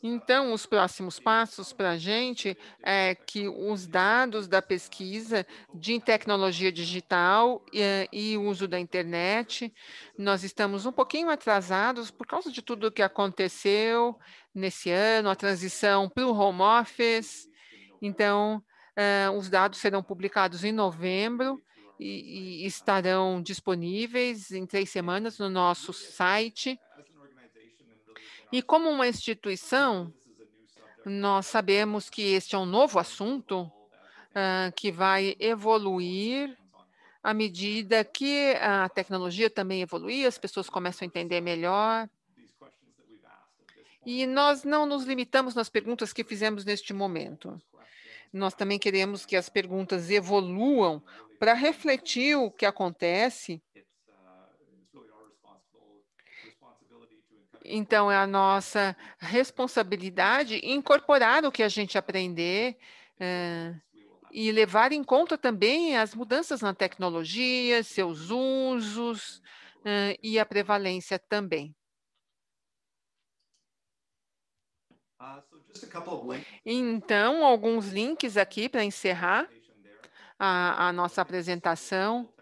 Então, os próximos passos para a gente é que os dados da pesquisa de tecnologia digital e, eh, e, uso da internet, nós estamos um pouquinho atrasados por causa de tudo que aconteceu nesse ano, a transição para o home office. Então, uh, os dados serão publicados em novembro e, e estarão disponíveis em três semanas no nosso site. E como uma instituição, nós sabemos que este é um novo assunto uh, que vai evoluir à medida que a tecnologia também evolui, as pessoas começam a entender melhor. E nós não nos limitamos nas perguntas que fizemos neste momento. Nós também queremos que as perguntas evoluam para refletir o que acontece Então, é a nossa responsabilidade incorporar o que a gente aprender é, e levar em conta também as mudanças na tecnologia, seus usos é, e a prevalência também. Ah, então, alguns links aqui para encerrar a, a nossa apresentação.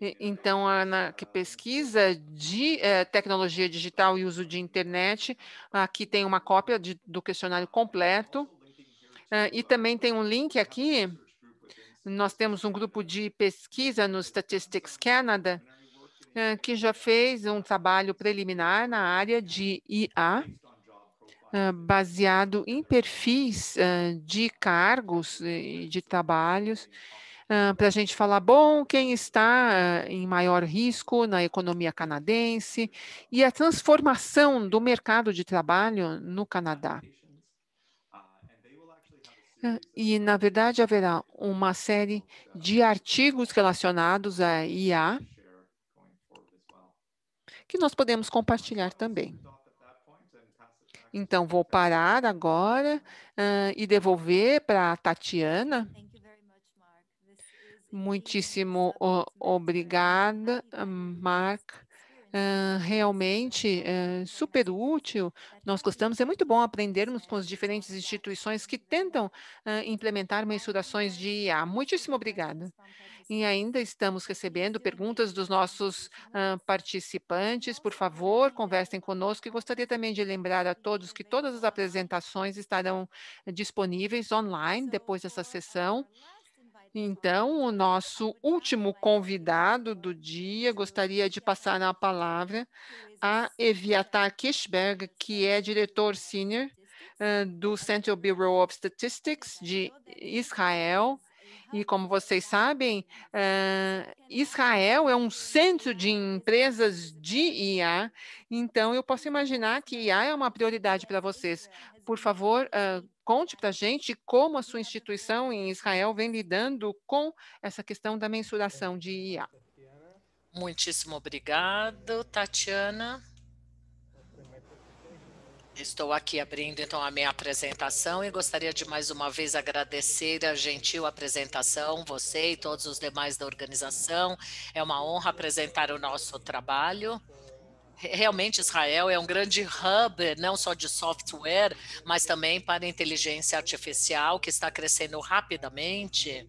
Então, Ana, que pesquisa de eh, tecnologia digital e uso de internet, aqui tem uma cópia de, do questionário completo. Eh, e também tem um link aqui. Nós temos um grupo de pesquisa no Statistics Canada, eh, que já fez um trabalho preliminar na área de IA, baseado em perfis de cargos e de trabalhos para a gente falar, bom, quem está uh, em maior risco na economia canadense e a transformação do mercado de trabalho no Canadá. e, na verdade, haverá uma série de artigos relacionados à IA que nós podemos compartilhar também. Então, vou parar agora uh, e devolver para a Tatiana. Muitíssimo obrigada, Mark. Uh, ah, realmente uh, super útil. Nós gostamos, é muito bom aprendermos com as diferentes instituições que tentam uh, implementar mensurações de IA. Muitíssimo obrigada. E ainda estamos recebendo perguntas dos nossos ah, participantes. Por favor, conversem conosco. E gostaria também de lembrar a todos que todas as apresentações estarão eh, disponíveis online depois dessa sessão. Então, o nosso último convidado do dia gostaria de passar a palavra a Eviatar Kishberg, que é diretor senior uh, do Central Bureau of Statistics de Israel. E como vocês sabem, uh, Israel é um centro de empresas de IA, então eu posso imaginar que IA é uma prioridade para vocês por favor, uh, conte para a gente como a sua instituição em Israel vem lidando com essa questão da mensuração de IA. Muitíssimo obrigado, Tatiana. Estou aqui abrindo então a minha apresentação e gostaria de mais uma vez agradecer a gentil apresentação, você e todos os demais da organização. É uma honra apresentar o nosso trabalho realmente Israel é um grande hub, não só de software, mas também para inteligência artificial, que está crescendo rapidamente.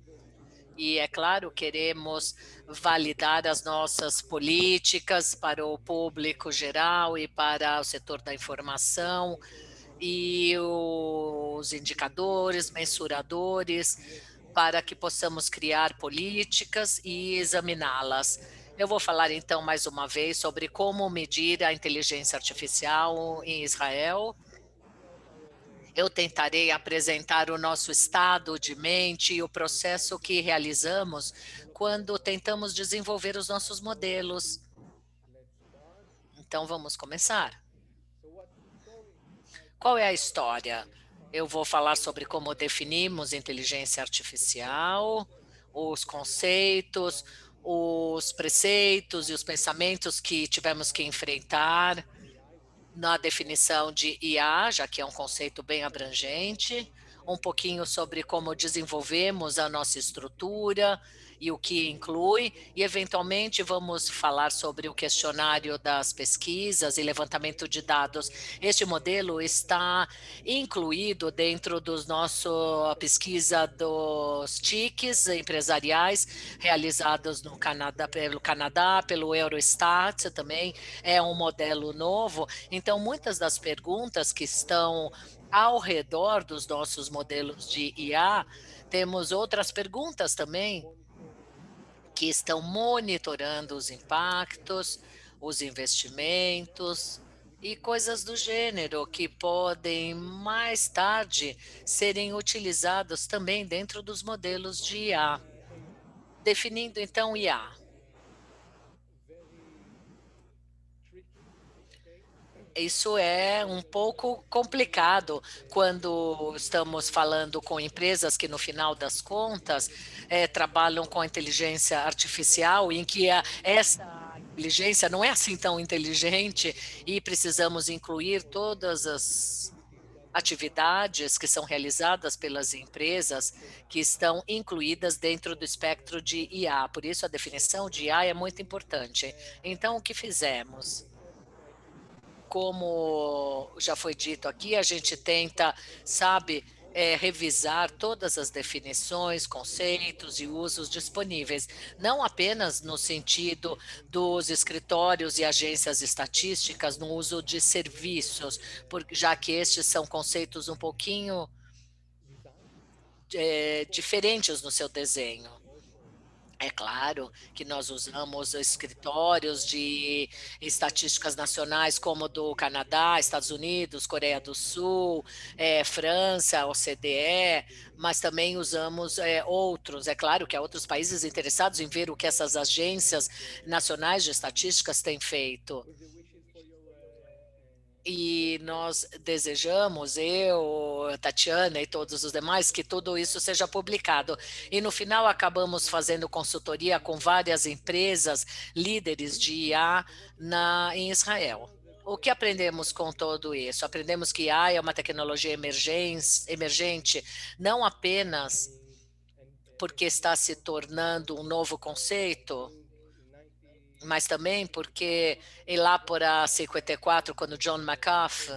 E é claro, queremos validar as nossas políticas para o público geral e para o setor da informação e os indicadores, mensuradores, para que possamos criar políticas e examiná-las eu vou falar então mais uma vez sobre como medir a inteligência artificial em Israel. Eu tentarei apresentar o nosso estado de mente e o processo que realizamos quando tentamos desenvolver os nossos modelos. Então vamos começar. Qual é a história? Eu vou falar sobre como definimos inteligência artificial, os conceitos, os preceitos e os pensamentos que tivemos que enfrentar na definição de IA, já que é um conceito bem abrangente, um pouquinho sobre como desenvolvemos a nossa estrutura e o que inclui, e eventualmente vamos falar sobre o questionário das pesquisas e levantamento de dados. Este modelo está incluído dentro dos nosso pesquisa dos TICs empresariais realizados no Canadá, pelo Canadá, pelo Eurostat também é um modelo novo. Então muitas das perguntas que estão ao redor dos nossos modelos de IA, temos outras perguntas também que estão monitorando os impactos, os investimentos e coisas do gênero que podem mais tarde serem utilizadas também dentro dos modelos de IA. Definindo então IA, isso é um pouco complicado quando estamos falando com empresas que, no final das contas, é, trabalham com inteligência artificial, em que a, essa inteligência não é assim tão inteligente e precisamos incluir todas as atividades que são realizadas pelas empresas que estão incluídas dentro do espectro de IA. Por isso, a definição de IA é muito importante. Então, o que fizemos? como já foi dito aqui, a gente tenta, sabe, é, revisar todas as definições, conceitos e usos disponíveis, não apenas no sentido dos escritórios e agências estatísticas no uso de serviços, porque já que estes são conceitos um pouquinho é, diferentes no seu desenho. É claro que nós usamos escritórios de estatísticas nacionais, como do Canadá, Estados Unidos, Coreia do Sul, é, França, OCDE, mas também usamos é, outros. É claro que há outros países interessados em ver o que essas agências nacionais de estatísticas têm feito e nós desejamos, eu, Tatiana e todos os demais, que tudo isso seja publicado. E no final acabamos fazendo consultoria com várias empresas, líderes de IA na, em Israel. O que aprendemos com todo isso? Aprendemos que IA é uma tecnologia emergente, não apenas porque está se tornando um novo conceito, mas também porque lá a 54, quando John McAfee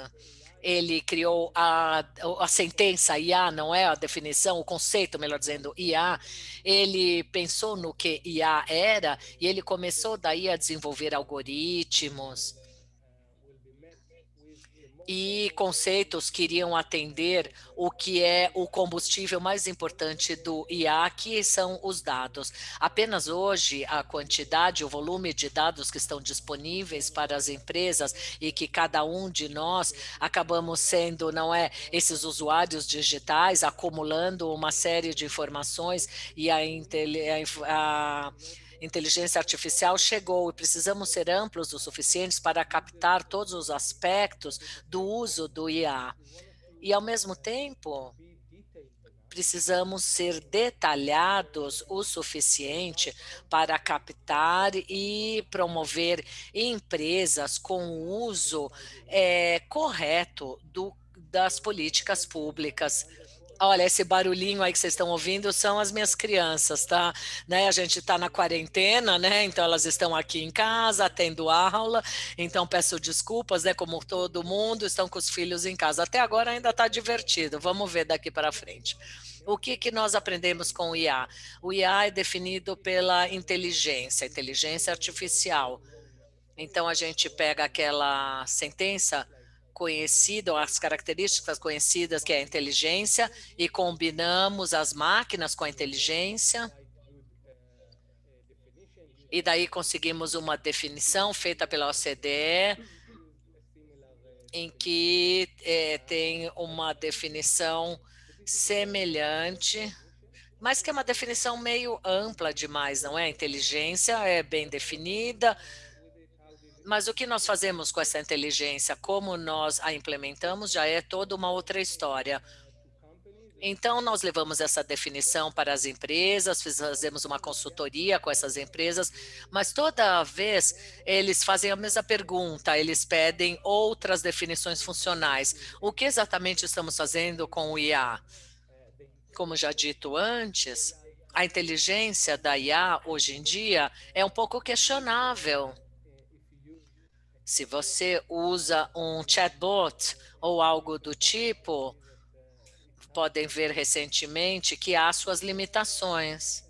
ele criou a, a sentença IA, não é a definição, o conceito, melhor dizendo, IA. Ele pensou no que IA era e ele começou daí a desenvolver algoritmos e conceitos que iriam atender o que é o combustível mais importante do IA, que são os dados. Apenas hoje, a quantidade, o volume de dados que estão disponíveis para as empresas e que cada um de nós acabamos sendo, não é, esses usuários digitais acumulando uma série de informações e a, a, a inteligência artificial chegou e precisamos ser amplos o suficiente para captar todos os aspectos do uso do IA. E, ao mesmo tempo, precisamos ser detalhados o suficiente para captar e promover empresas com o uso é, correto do, das políticas públicas Olha, esse barulhinho aí que vocês estão ouvindo são as minhas crianças, tá? Né? A gente está na quarentena, né? Então elas estão aqui em casa, tendo aula. Então peço desculpas, né? Como todo mundo, estão com os filhos em casa. Até agora ainda está divertido. Vamos ver daqui para frente. O que, que nós aprendemos com o IA? O IA é definido pela inteligência, inteligência artificial. Então a gente pega aquela sentença conhecida, ou as características conhecidas, que é a inteligência, e combinamos as máquinas com a inteligência. E daí conseguimos uma definição feita pela OCDE, em que é, tem uma definição semelhante, mas que é uma definição meio ampla demais, não é? A inteligência é bem definida, mas o que nós fazemos com essa inteligência, como nós a implementamos, já é toda uma outra história. Então, nós levamos essa definição para as empresas, fizemos uma consultoria com essas empresas, mas toda vez eles fazem a mesma pergunta, eles pedem outras definições funcionais. O que exatamente estamos fazendo com o IA? Como já dito antes, a inteligência da IA hoje em dia é um pouco questionável se você usa um chatbot ou algo do tipo, podem ver recentemente que há suas limitações.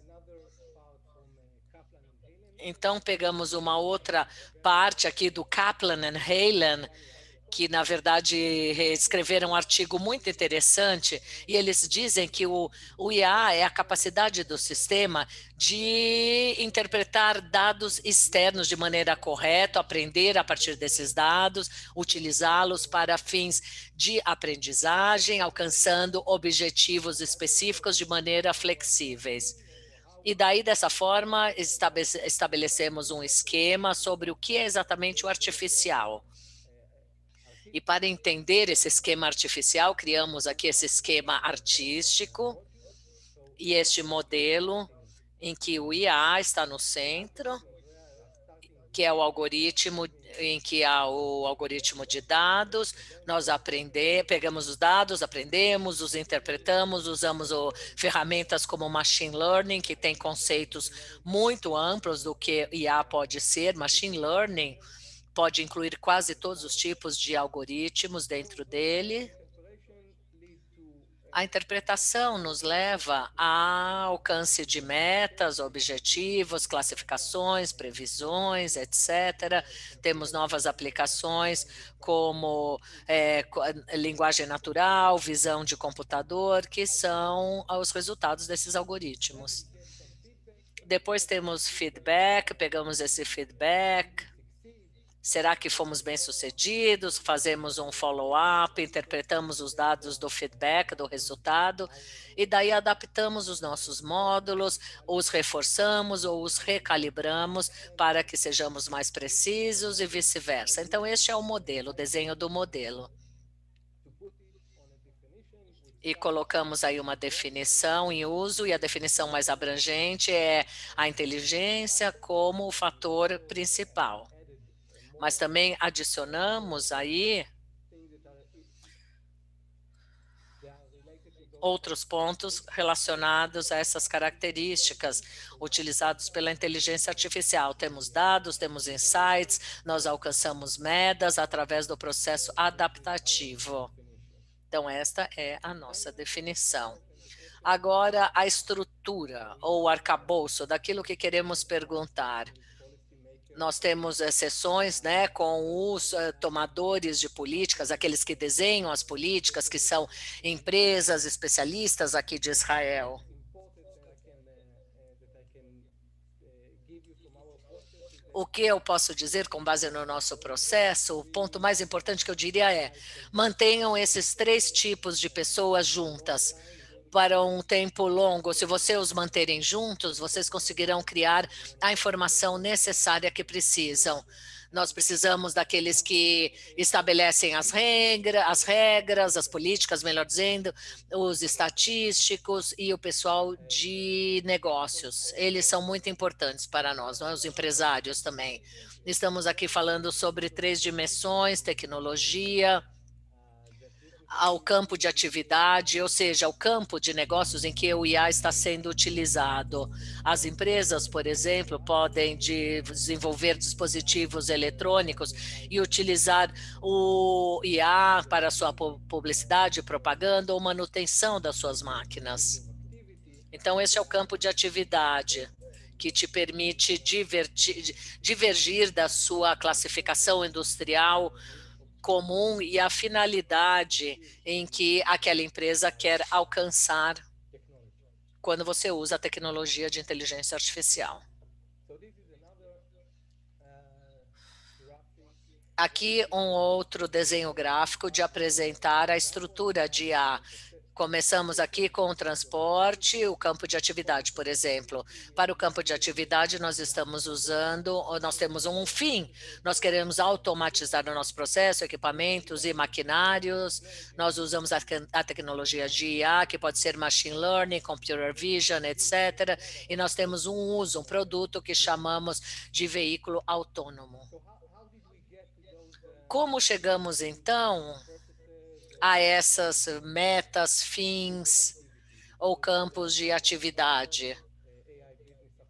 Então, pegamos uma outra parte aqui do Kaplan e Halen, que na verdade escreveram um artigo muito interessante e eles dizem que o, o IA é a capacidade do sistema de interpretar dados externos de maneira correta, aprender a partir desses dados, utilizá-los para fins de aprendizagem, alcançando objetivos específicos de maneira flexíveis. E daí, dessa forma, estabelecemos um esquema sobre o que é exatamente o artificial e para entender esse esquema artificial, criamos aqui esse esquema artístico e este modelo em que o IA está no centro, que é o algoritmo em que há o algoritmo de dados, nós aprender, pegamos os dados, aprendemos, os interpretamos, usamos o, ferramentas como machine learning, que tem conceitos muito amplos do que IA pode ser, machine learning, pode incluir quase todos os tipos de algoritmos dentro dele. A interpretação nos leva a alcance de metas, objetivos, classificações, previsões, etc. Temos novas aplicações como é, linguagem natural, visão de computador, que são os resultados desses algoritmos. Depois temos feedback, pegamos esse feedback Será que fomos bem-sucedidos? Fazemos um follow-up, interpretamos os dados do feedback, do resultado, e daí adaptamos os nossos módulos, os reforçamos ou os recalibramos para que sejamos mais precisos e vice-versa. Então, este é o modelo, o desenho do modelo. E colocamos aí uma definição em uso, e a definição mais abrangente é a inteligência como o fator principal mas também adicionamos aí tá. outros pontos relacionados a essas características utilizados pela inteligência artificial. Temos dados, temos insights, nós alcançamos metas através do processo adaptativo. Então, esta é a nossa definição. Agora, a estrutura ou arcabouço daquilo que queremos perguntar. Nós temos é, sessões né, com os é, tomadores de políticas, aqueles que desenham as políticas, que são empresas especialistas aqui de Israel. O que eu posso dizer com base no nosso processo? O ponto mais importante que eu diria é: mantenham esses três tipos de pessoas juntas para um tempo longo, se vocês os manterem juntos, vocês conseguirão criar a informação necessária que precisam. Nós precisamos daqueles que estabelecem as, regras, as regras, as políticas, melhor dizendo, os estatísticos e o pessoal de negócios. Eles são muito importantes para nós, não é? os empresários também. Estamos aqui falando sobre três dimensões: tecnologia, ao campo de atividade, ou seja, ao campo de negócios em que o IA está sendo utilizado. As empresas, por exemplo, podem desenvolver dispositivos eletrônicos e utilizar o IA para sua publicidade, propaganda ou manutenção das suas máquinas. Então, esse é o campo de atividade que te permite divertir, divergir da sua classificação industrial comum e a finalidade em que aquela empresa quer alcançar quando você usa a tecnologia de inteligência artificial. Aqui um outro desenho gráfico de apresentar a estrutura de IA Começamos aqui com o transporte, o campo de atividade, por exemplo. Para o campo de atividade, nós estamos usando, nós temos um fim, nós queremos automatizar o nosso processo, equipamentos e maquinários. Nós usamos a, a tecnologia de IA, que pode ser machine learning, computer vision, etc. E nós temos um uso, um produto que chamamos de veículo autônomo. Como chegamos então a essas metas, fins ou campos de atividade,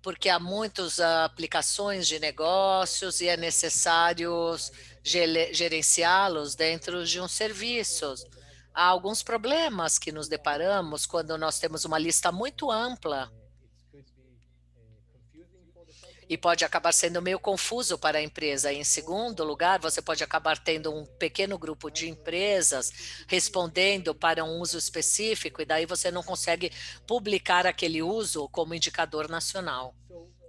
porque há muitas aplicações de negócios e é necessário gerenciá-los dentro de um serviço. Há alguns problemas que nos deparamos quando nós temos uma lista muito ampla e pode acabar sendo meio confuso para a empresa. Em segundo lugar, você pode acabar tendo um pequeno grupo de empresas respondendo para um uso específico e daí você não consegue publicar aquele uso como indicador nacional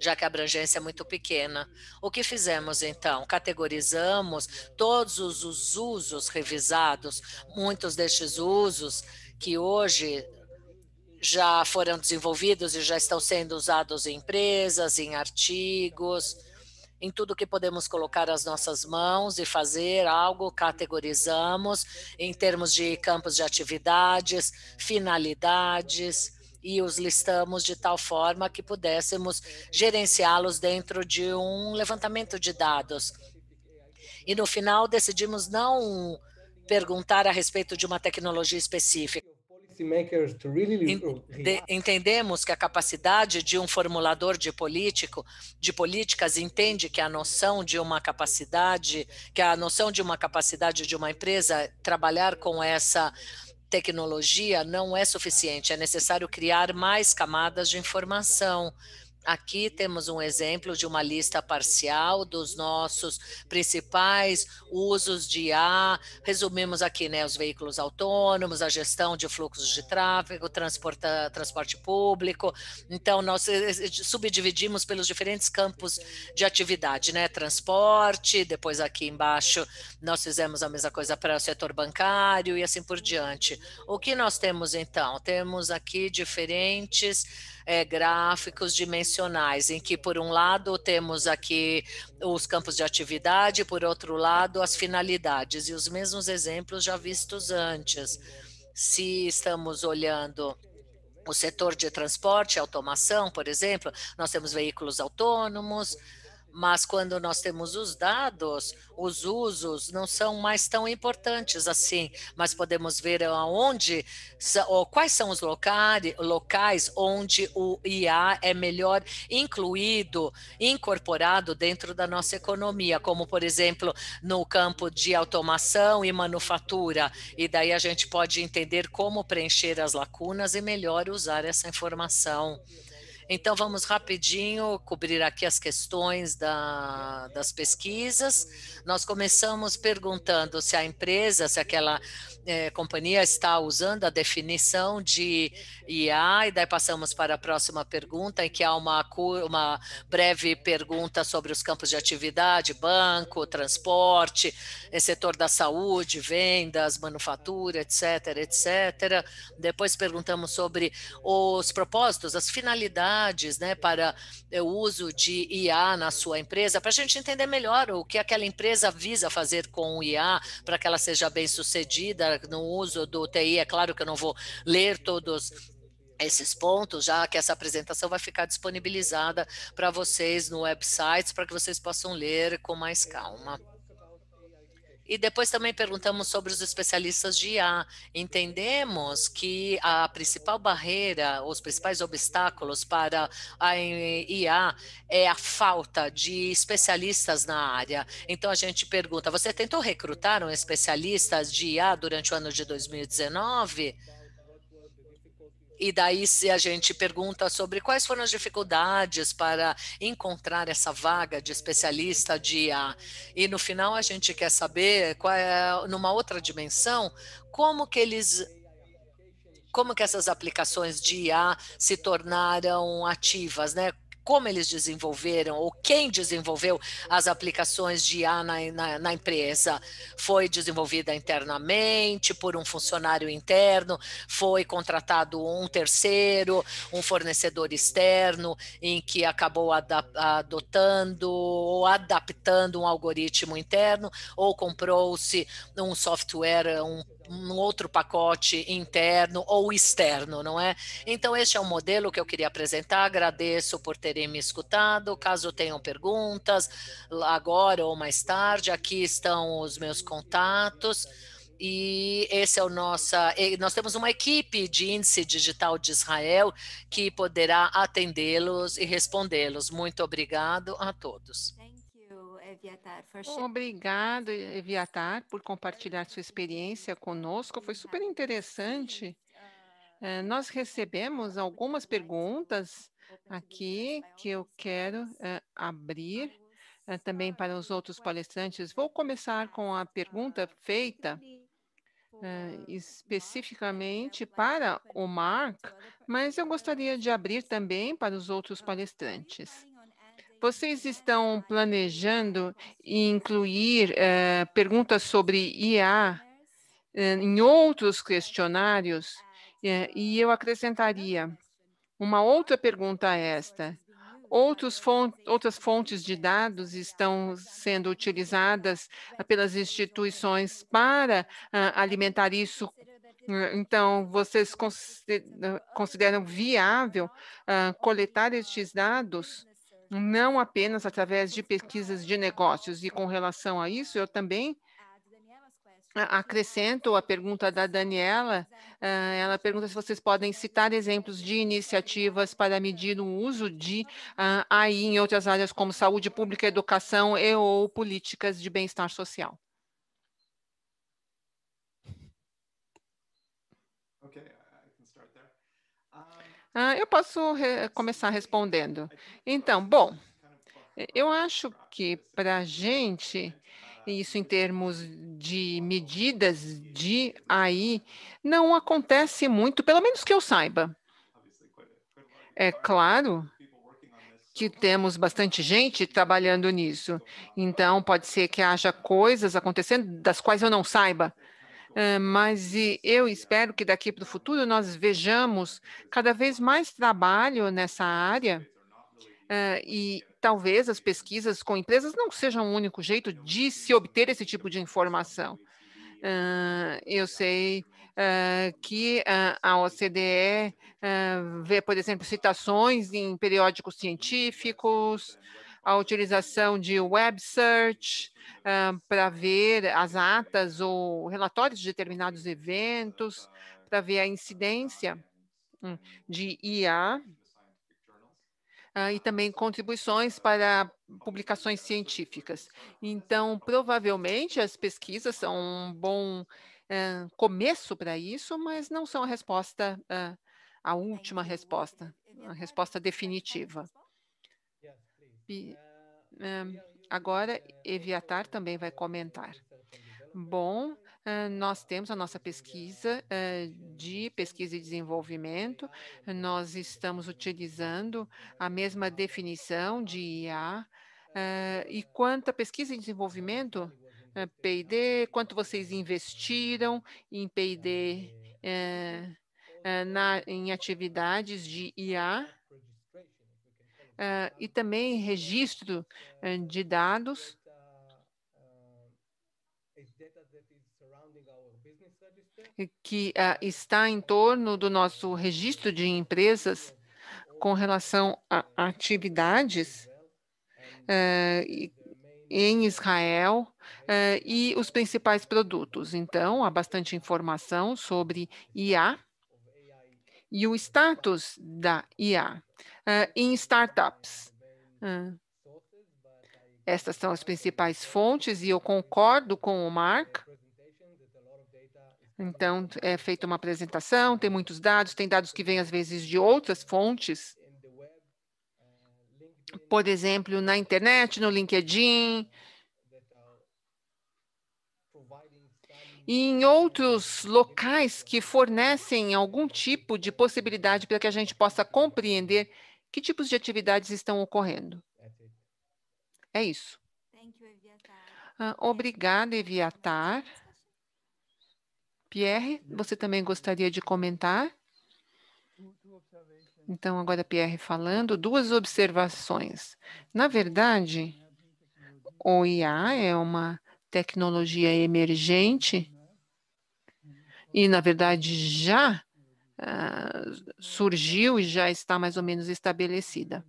já que a abrangência é muito pequena. O que fizemos então? Categorizamos todos os usos revisados, muitos destes usos que hoje já foram desenvolvidos e já estão sendo usados em empresas, em artigos, em tudo que podemos colocar as nossas mãos e fazer algo, categorizamos em termos de campos de atividades, finalidades e os listamos de tal forma que pudéssemos gerenciá-los dentro de um levantamento de dados. E no final decidimos não perguntar a respeito de uma tecnologia específica Entendemos que a capacidade de um formulador de político, de políticas entende que a noção de uma capacidade, que a noção de uma capacidade de uma empresa trabalhar com essa tecnologia não é suficiente, é necessário criar mais camadas de informação Aqui temos um exemplo de uma lista parcial dos nossos principais usos de A. Resumimos aqui né, os veículos autônomos, a gestão de fluxos de tráfego, transporte público. Então, nós eh, eh, eh, subdividimos pelos diferentes campos de atividade, né? Transporte, depois aqui embaixo nós fizemos a mesma coisa para o setor bancário e assim por diante. O que nós temos então? Temos aqui diferentes é, gráficos dimensionais, em que, por um lado, temos aqui os campos de atividade, por outro lado, as finalidades, e os mesmos exemplos já vistos antes. Se estamos olhando o setor de transporte, automação, por exemplo, nós temos veículos autônomos, mas quando nós temos os dados, os usos não são mais tão importantes assim, mas podemos ver aonde ou quais são os locais, locais onde o IA é melhor incluído, incorporado dentro da nossa economia, como por exemplo, no campo de automação e manufatura, e daí a gente pode entender como preencher as lacunas e melhor usar essa informação. Então, vamos rapidinho cobrir aqui as questões da, das pesquisas. Nós começamos perguntando se a empresa, se aquela é, companhia está usando a definição de IA, e daí passamos para a próxima pergunta, em que há uma, uma breve pergunta sobre os campos de atividade, banco, transporte, é, setor da saúde, vendas, manufatura, etc, etc. Depois perguntamos sobre os propósitos, as finalidades né, para eh, o uso de IA na sua empresa, para a gente entender melhor o que aquela empresa visa fazer com o IA para que ela seja bem sucedida no uso do TI. É claro que eu não vou ler todos esses pontos, já que essa apresentação vai ficar disponibilizada para vocês no website, para que vocês possam ler com mais calma. E depois também perguntamos sobre os especialistas de IA. Entendemos que a principal barreira, os principais obstáculos para a IA é a falta de especialistas na área. Então a gente pergunta: você tentou recrutar um especialista de IA durante o ano de 2019? E daí, se a gente pergunta sobre quais foram as dificuldades para encontrar essa vaga de especialista de IA, e no final a gente quer saber, qual é, numa outra dimensão, como que eles como que essas aplicações de IA se tornaram ativas, né? como eles desenvolveram ou quem desenvolveu as aplicações de IA na, na, na, empresa. Foi desenvolvida internamente por um funcionário interno, foi contratado um terceiro, um fornecedor externo, em que acabou adotando ou adaptando um algoritmo interno, ou comprou-se um software, um um outro pacote interno ou externo, não é? Então, este é um modelo que eu queria apresentar. Agradeço por terem me escutado. Caso tenham perguntas, agora ou mais tarde, aqui estão os meus contatos. E esse é o nossa. Nós temos uma equipe de índice digital de Israel que poderá atendê-los e respondê-los. Muito obrigado a todos. Obrigado, Eviatar, por compartilhar sua experiência conosco. Foi super interessante. Eh, nós recebemos algumas perguntas aqui que eu quero eh, abrir eh, também para os outros palestrantes. Vou começar com a pergunta feita especificamente para o Mark, mas eu gostaria de abrir também para os outros palestrantes. Vocês estão planejando incluir uh, perguntas sobre IA uh, eh, em outros questionários? Uh, e eu acrescentaria uma outra pergunta a é esta. outras fontes de dados estão sendo utilizadas ah, pelas instituições para ah, alimentar isso eh, então, vocês consideram viável uh, coletar estes dados não apenas através de pesquisas de negócios. E com relação a isso, eu também acrescento a pergunta da Daniela. Ah, ela pergunta se vocês podem citar exemplos de iniciativas para medir o uso de AI ah, em outras áreas como saúde pública, educação e ou políticas de bem-estar social. Ah, eu posso começar respondendo. Então, bom, eu acho que para a gente, isso em termos de medidas de AI, não acontece muito, pelo menos que eu saiba. É claro que temos bastante gente trabalhando nisso. Então, pode ser que haja coisas acontecendo das quais eu não saiba, mas eu espero que daqui para o futuro nós vejamos cada vez mais trabalho nessa área e talvez as pesquisas com empresas não sejam o único jeito de se obter esse tipo de informação. eu sei que a OCDE vê, por exemplo, citações em periódicos científicos, a utilização de web search um, para ver as atas ou relatórios de determinados eventos, para ver a incidência hum, de IA uh, ah, e também contribuições para publicações científicas. Então, provavelmente, as pesquisas são um bom uh, começo para isso, mas não são a resposta, uh, a última resposta, a resposta definitiva. Eh, agora Eviatar também vai comentar. Bom, eh, nós temos a nossa pesquisa eh, de pesquisa e desenvolvimento. Nós estamos utilizando a mesma definição de IA. E quanto à pesquisa e desenvolvimento, PD, quanto vocês investiram em PD na, em atividades de IA uh, e também registro uh, de dados que ah, está em torno do nosso registro de empresas com relação a atividades em Israel e os principais produtos. Então, há bastante informação sobre IA e o status da IA uh, em startups. Uh, estas são as principais fontes e eu concordo com o Mark. Então, é feita uma apresentação, tem muitos dados, tem dados que vêm às vezes de outras fontes, por exemplo, na internet, no LinkedIn, e em outros locais que fornecem algum tipo de possibilidade para que a gente possa compreender que tipos de atividades estão ocorrendo. É isso. Ah, obrigada, Eviatar. Pierre, você também gostaria de comentar? Então, agora Pierre falando, duas observações. Na verdade, o IA é uma tecnologia emergente e, na verdade, já uh, surgiu e já está mais ou menos estabelecida.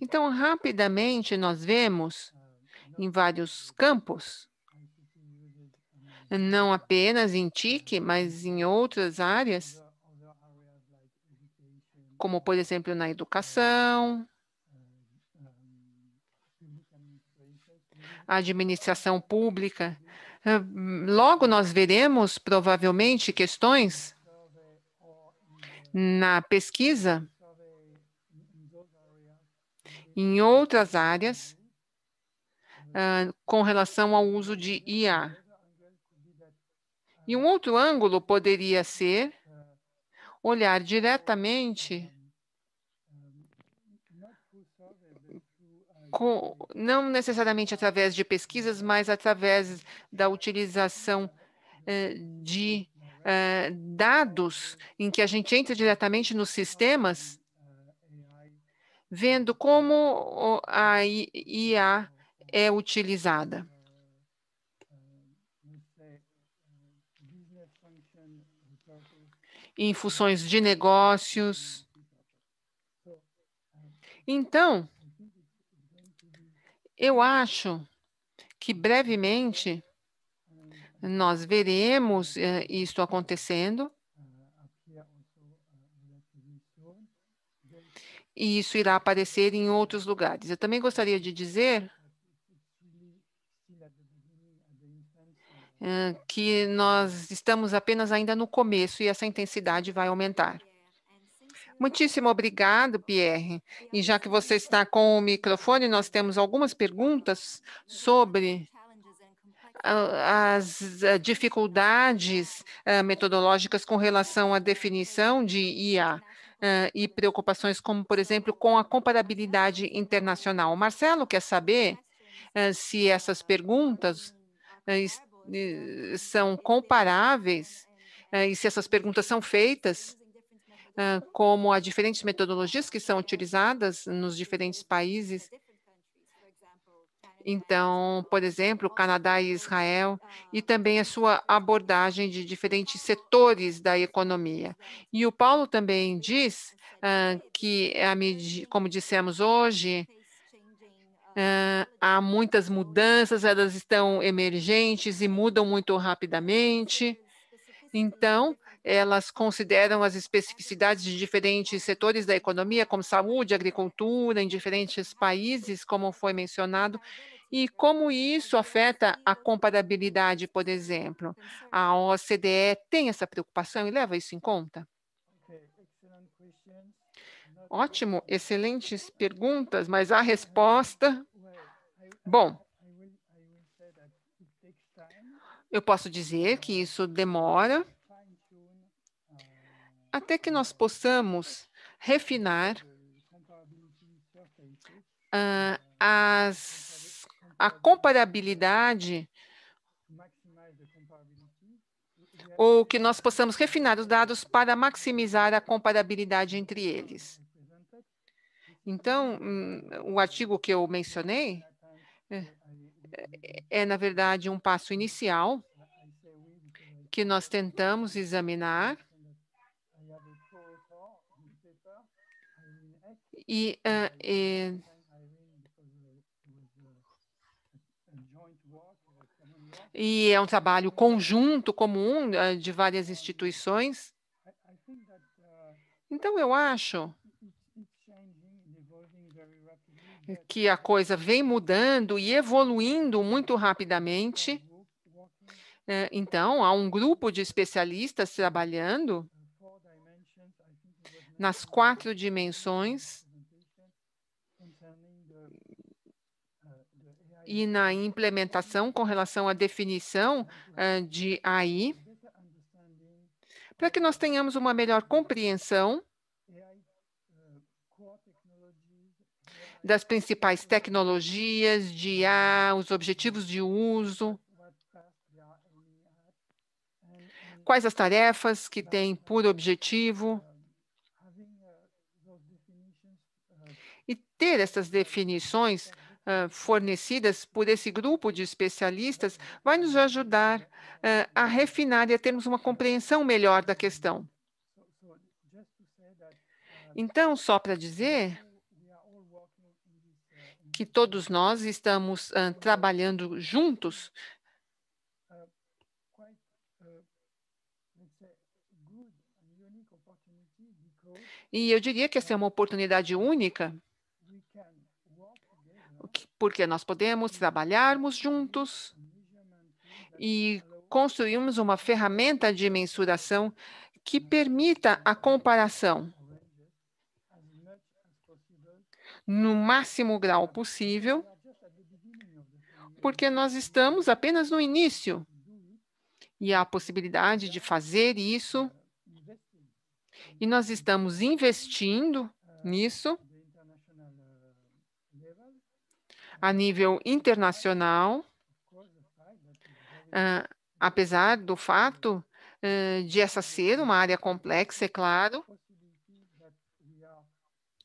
Então, rapidamente, nós vemos em vários campos, não apenas em TIC, mas em outras áreas, como, por exemplo, na educação, administração pública, Hum, logo nós veremos, provavelmente, questões na pesquisa em outras áreas uh, com relação ao uso de IA. E um outro ângulo poderia ser olhar diretamente com, não necessariamente através de pesquisas, mas através da utilização eh, de eh, dados em que a gente entra diretamente nos sistemas, vendo como a IA é utilizada. Em funções de negócios. Então, eu acho que brevemente nós veremos eh, isso acontecendo. E isso irá aparecer em outros lugares. Eu também gostaria de dizer eh, que nós estamos apenas ainda no começo e essa intensidade vai aumentar. Muitíssimo obrigado, Pierre. E já que você está com o microfone, nós temos algumas perguntas sobre ah, as ah, dificuldades ah, metodológicas com relação à definição de IA e preocupações como, por exemplo, com a comparabilidade internacional. O Marcelo quer saber se essas perguntas eh, são comparáveis e se essas perguntas são feitas como as diferentes metodologias que são utilizadas nos diferentes países. Então, por exemplo, Canadá e Israel, e também a sua abordagem de diferentes setores da economia. E o Paulo também diz uh, que, como dissemos hoje, uh, há muitas mudanças, elas estão emergentes e mudam muito rapidamente. Então, elas consideram as especificidades de diferentes setores da economia, como saúde, agricultura, em diferentes países, como foi mencionado, e como isso afeta a comparabilidade, por exemplo. A OCDE tem essa preocupação e leva isso em conta? Ótimo, excelentes perguntas, mas a resposta. Bom, eu posso dizer que isso demora até que nós possamos refinar uh, as, a comparabilidade ou que nós possamos refinar os dados para maximizar a comparabilidade entre eles. Então, hum, o artigo que eu mencionei é, é, na verdade, um passo inicial que nós tentamos examinar E, uh, e e é um trabalho conjunto, comum, eh, de várias instituições. Então, eu acho que a coisa vem mudando e evoluindo muito rapidamente. Eh, então, há um grupo de especialistas trabalhando nas quatro dimensões e na implementação com relação à definição uh, de AI, para que nós tenhamos uma melhor compreensão das principais tecnologias de IA, os objetivos de uso, quais as tarefas que têm por objetivo. E ter essas definições fornecidas por esse grupo de especialistas vai nos ajudar a refinar e a termos uma compreensão melhor da questão. Então, só para dizer que todos nós estamos trabalhando juntos E eu diria que essa é uma oportunidade única, porque nós podemos trabalharmos juntos e construirmos uma ferramenta de mensuração que permita a comparação no máximo grau possível, porque nós estamos apenas no início e a possibilidade de fazer isso. E nós estamos investindo nisso a nível internacional, uh, apesar do fato uh, de essa ser uma área complexa, é claro,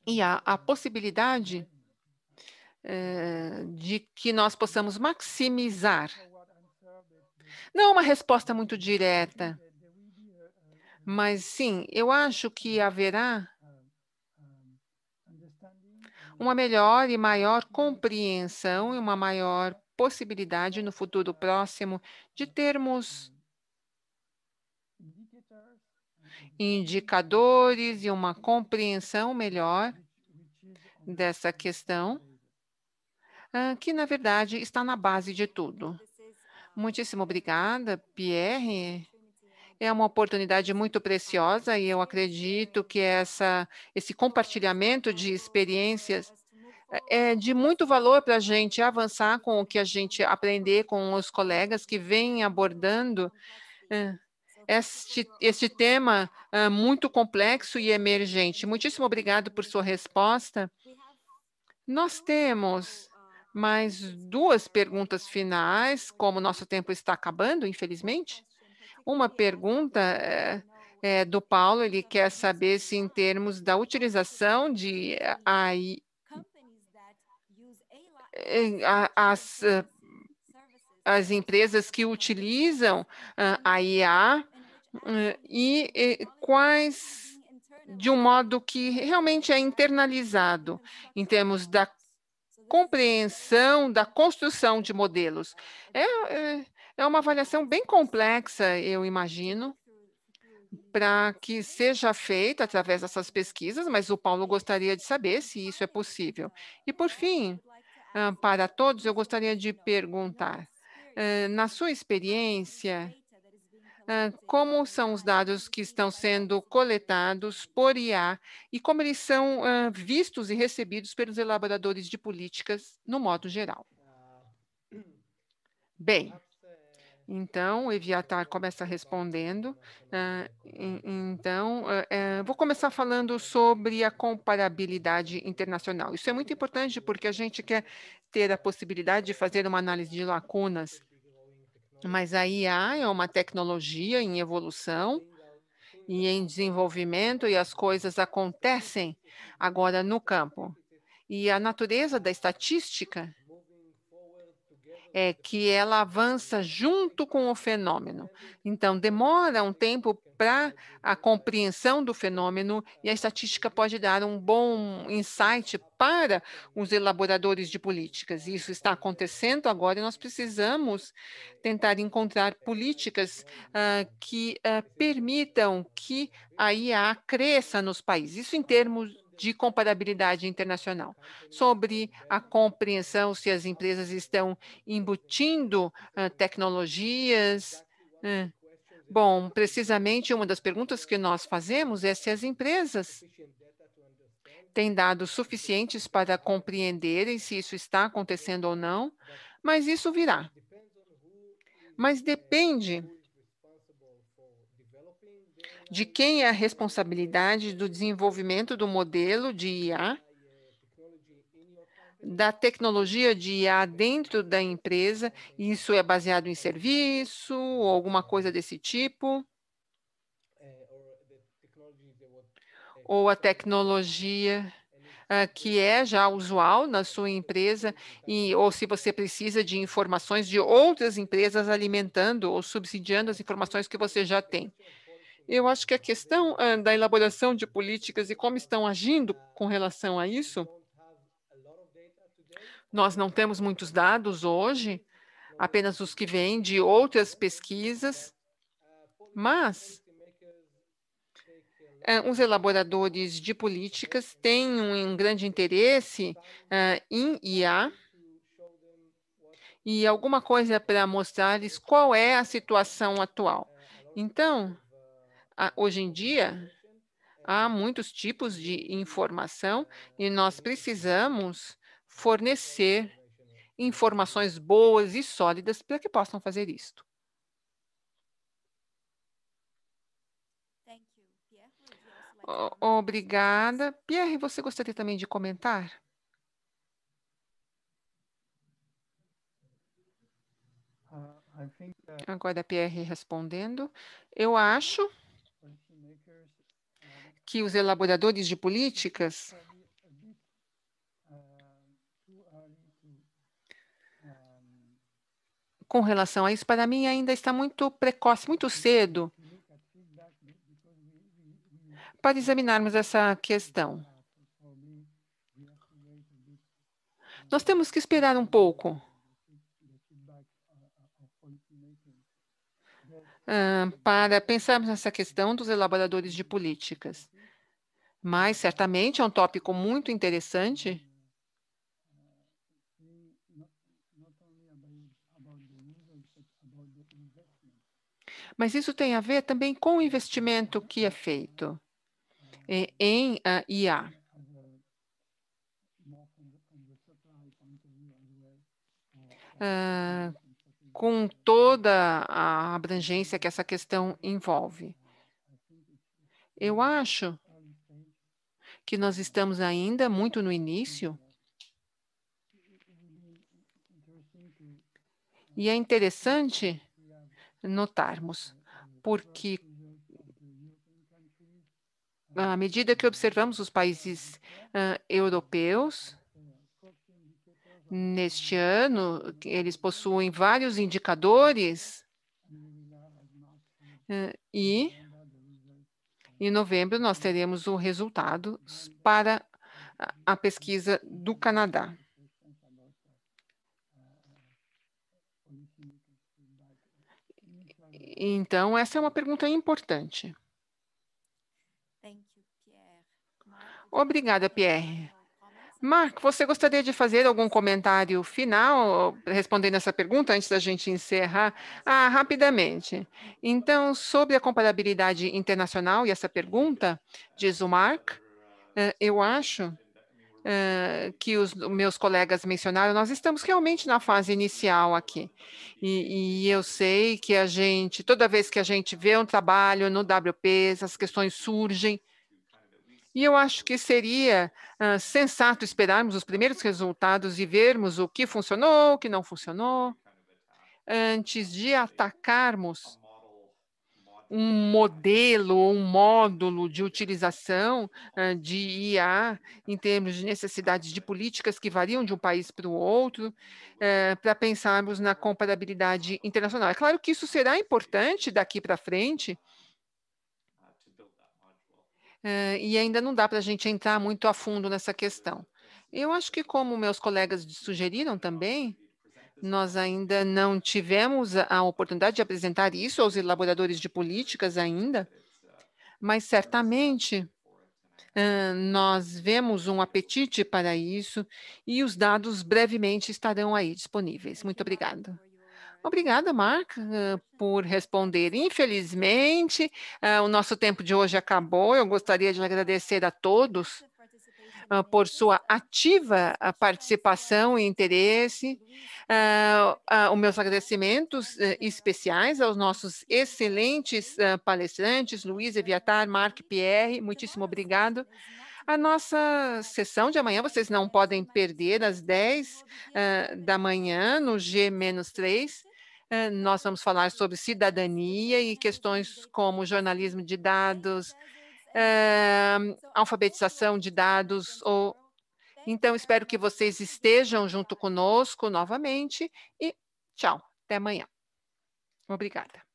e há a possibilidade eh, de que nós possamos maximizar. Não é uma resposta muito direta, mas sim, eu acho que haverá uma melhor e maior compreensão e uma maior possibilidade no futuro próximo de termos indicadores e uma compreensão melhor dessa questão, ah, que na verdade está na base de tudo. Muitíssimo obrigada, Pierre. É uma oportunidade muito preciosa e eu acredito que essa, esse compartilhamento de experiências eh, é de muito valor para a gente avançar com o que a gente aprender com os colegas que vêm abordando eh, este, este tema eh, muito complexo e emergente. Muitíssimo obrigado por sua resposta. Nós temos mais duas perguntas finais, como nosso tempo está acabando, infelizmente. Uma pergunta é, do Paulo, ele quer saber se em termos da utilização de AI, eh, as, as empresas que utilizam ah, a IA e, quais de um modo que realmente é internalizado em termos da compreensão da construção de modelos. é, é é uma avaliação bem complexa, eu imagino, para que seja feita através dessas pesquisas, mas o Paulo gostaria de saber se isso é possível. E, por fim, ah, para todos, eu gostaria de perguntar, ah, na sua experiência, ah, como são os dados que estão sendo coletados por IA e como eles são vistos e recebidos pelos elaboradores de políticas no modo geral? Bem, então, Eviatar começa respondendo. Né, então, eh, eh, vou começar falando sobre a comparabilidade internacional. Isso é muito importante porque a gente quer ter a possibilidade de fazer uma análise de lacunas. Mas a IA é uma tecnologia em evolução e em desenvolvimento e as coisas acontecem agora no campo. E a natureza da estatística é que ela avança junto com o fenômeno. Então, demora um tempo para a compreensão do fenômeno e a estatística pode dar um bom insight para os elaboradores de políticas. Isso está acontecendo agora e nós precisamos tentar encontrar políticas uh, que uh, permitam que a IA cresça nos países. Isso em termos de comparabilidade internacional, sobre a compreensão se as empresas estão embutindo uh, tecnologias. Uh. Bom, precisamente uma das perguntas que nós fazemos é se as empresas têm dados suficientes para compreenderem se isso está acontecendo ou não, mas isso virá. Mas depende de quem é a responsabilidade do desenvolvimento do modelo de IA, da tecnologia de IA dentro da empresa, isso é baseado em serviço ou alguma coisa desse tipo? Ou a tecnologia uh, que é já usual na sua empresa, e, ou se você precisa de informações de outras empresas alimentando ou subsidiando as informações que você já tem. Eu acho que a questão ah, da elaboração de políticas e como estão agindo com relação a isso, nós não temos muitos dados hoje, apenas os que vêm de outras pesquisas, mas ah, os elaboradores de políticas têm um grande interesse ah, em IA e alguma coisa para mostrar-lhes qual é a situação atual. Então, ah, hoje em dia, há muitos tipos de informação e nós precisamos fornecer informações boas e sólidas para que possam fazer isto. Obrigada. Pierre, você gostaria também de comentar? Ah, Agora, Pierre respondendo. Eu acho que os elaboradores de políticas com relação a isso, para mim ainda está muito precoce, muito cedo para examinarmos essa questão. Nós temos que esperar um pouco. Ah, para pensarmos nessa questão dos elaboradores de políticas. Mas certamente é um tópico muito interessante. Mas isso tem a ver também com o investimento que é feito é, em ah, IA. Ah, com toda a abrangência que essa questão envolve. Eu acho que nós estamos ainda muito no início. E é interessante notarmos, porque à medida que observamos os países uh, europeus, neste ano, eles possuem vários indicadores uh, e em novembro, nós teremos o resultado para a pesquisa do Canadá. Então, essa é uma pergunta importante. Obrigada, Pierre. Marco, você gostaria de fazer algum comentário final, respondendo essa pergunta antes da gente encerrar? Ah, rapidamente. Então, sobre a comparabilidade internacional e essa pergunta, diz o Mark, eh, eu acho eh, que os meus colegas mencionaram, nós estamos realmente na fase inicial aqui. E, e, eu sei que a gente, toda vez que a gente vê um trabalho no WP, as questões surgem e eu acho que seria uh, sensato esperarmos os primeiros resultados e vermos o que funcionou, o que não funcionou, antes de atacarmos um modelo ou um módulo de utilização uh, de IA em termos de necessidades de políticas que variam de um país para o outro, uh, para pensarmos na comparabilidade internacional. É claro que isso será importante daqui para frente, eh, e ainda não dá para a gente entrar muito a fundo nessa questão. Eu acho que, como meus colegas sugeriram também, nós ainda não tivemos a oportunidade de apresentar isso aos elaboradores de políticas ainda, mas certamente eh, nós vemos um apetite para isso e os dados brevemente estarão aí disponíveis. Muito obrigada. Obrigada, Mark, eh, por responder. Infelizmente, eh, o nosso tempo de hoje acabou. Eu gostaria de agradecer a todos eh, por sua ativa participação e interesse. Os meus agradecimentos especiais aos nossos excelentes palestrantes, Luiz Eviatar, Mark Pierre, muitíssimo obrigado. A nossa sessão de amanhã, vocês não podem perder, às 10 da manhã, no G-3. Eh, nós vamos falar sobre cidadania e questões como jornalismo de dados, eh, alfabetização de dados ou então, espero que vocês estejam junto conosco novamente e tchau, até amanhã. Obrigada.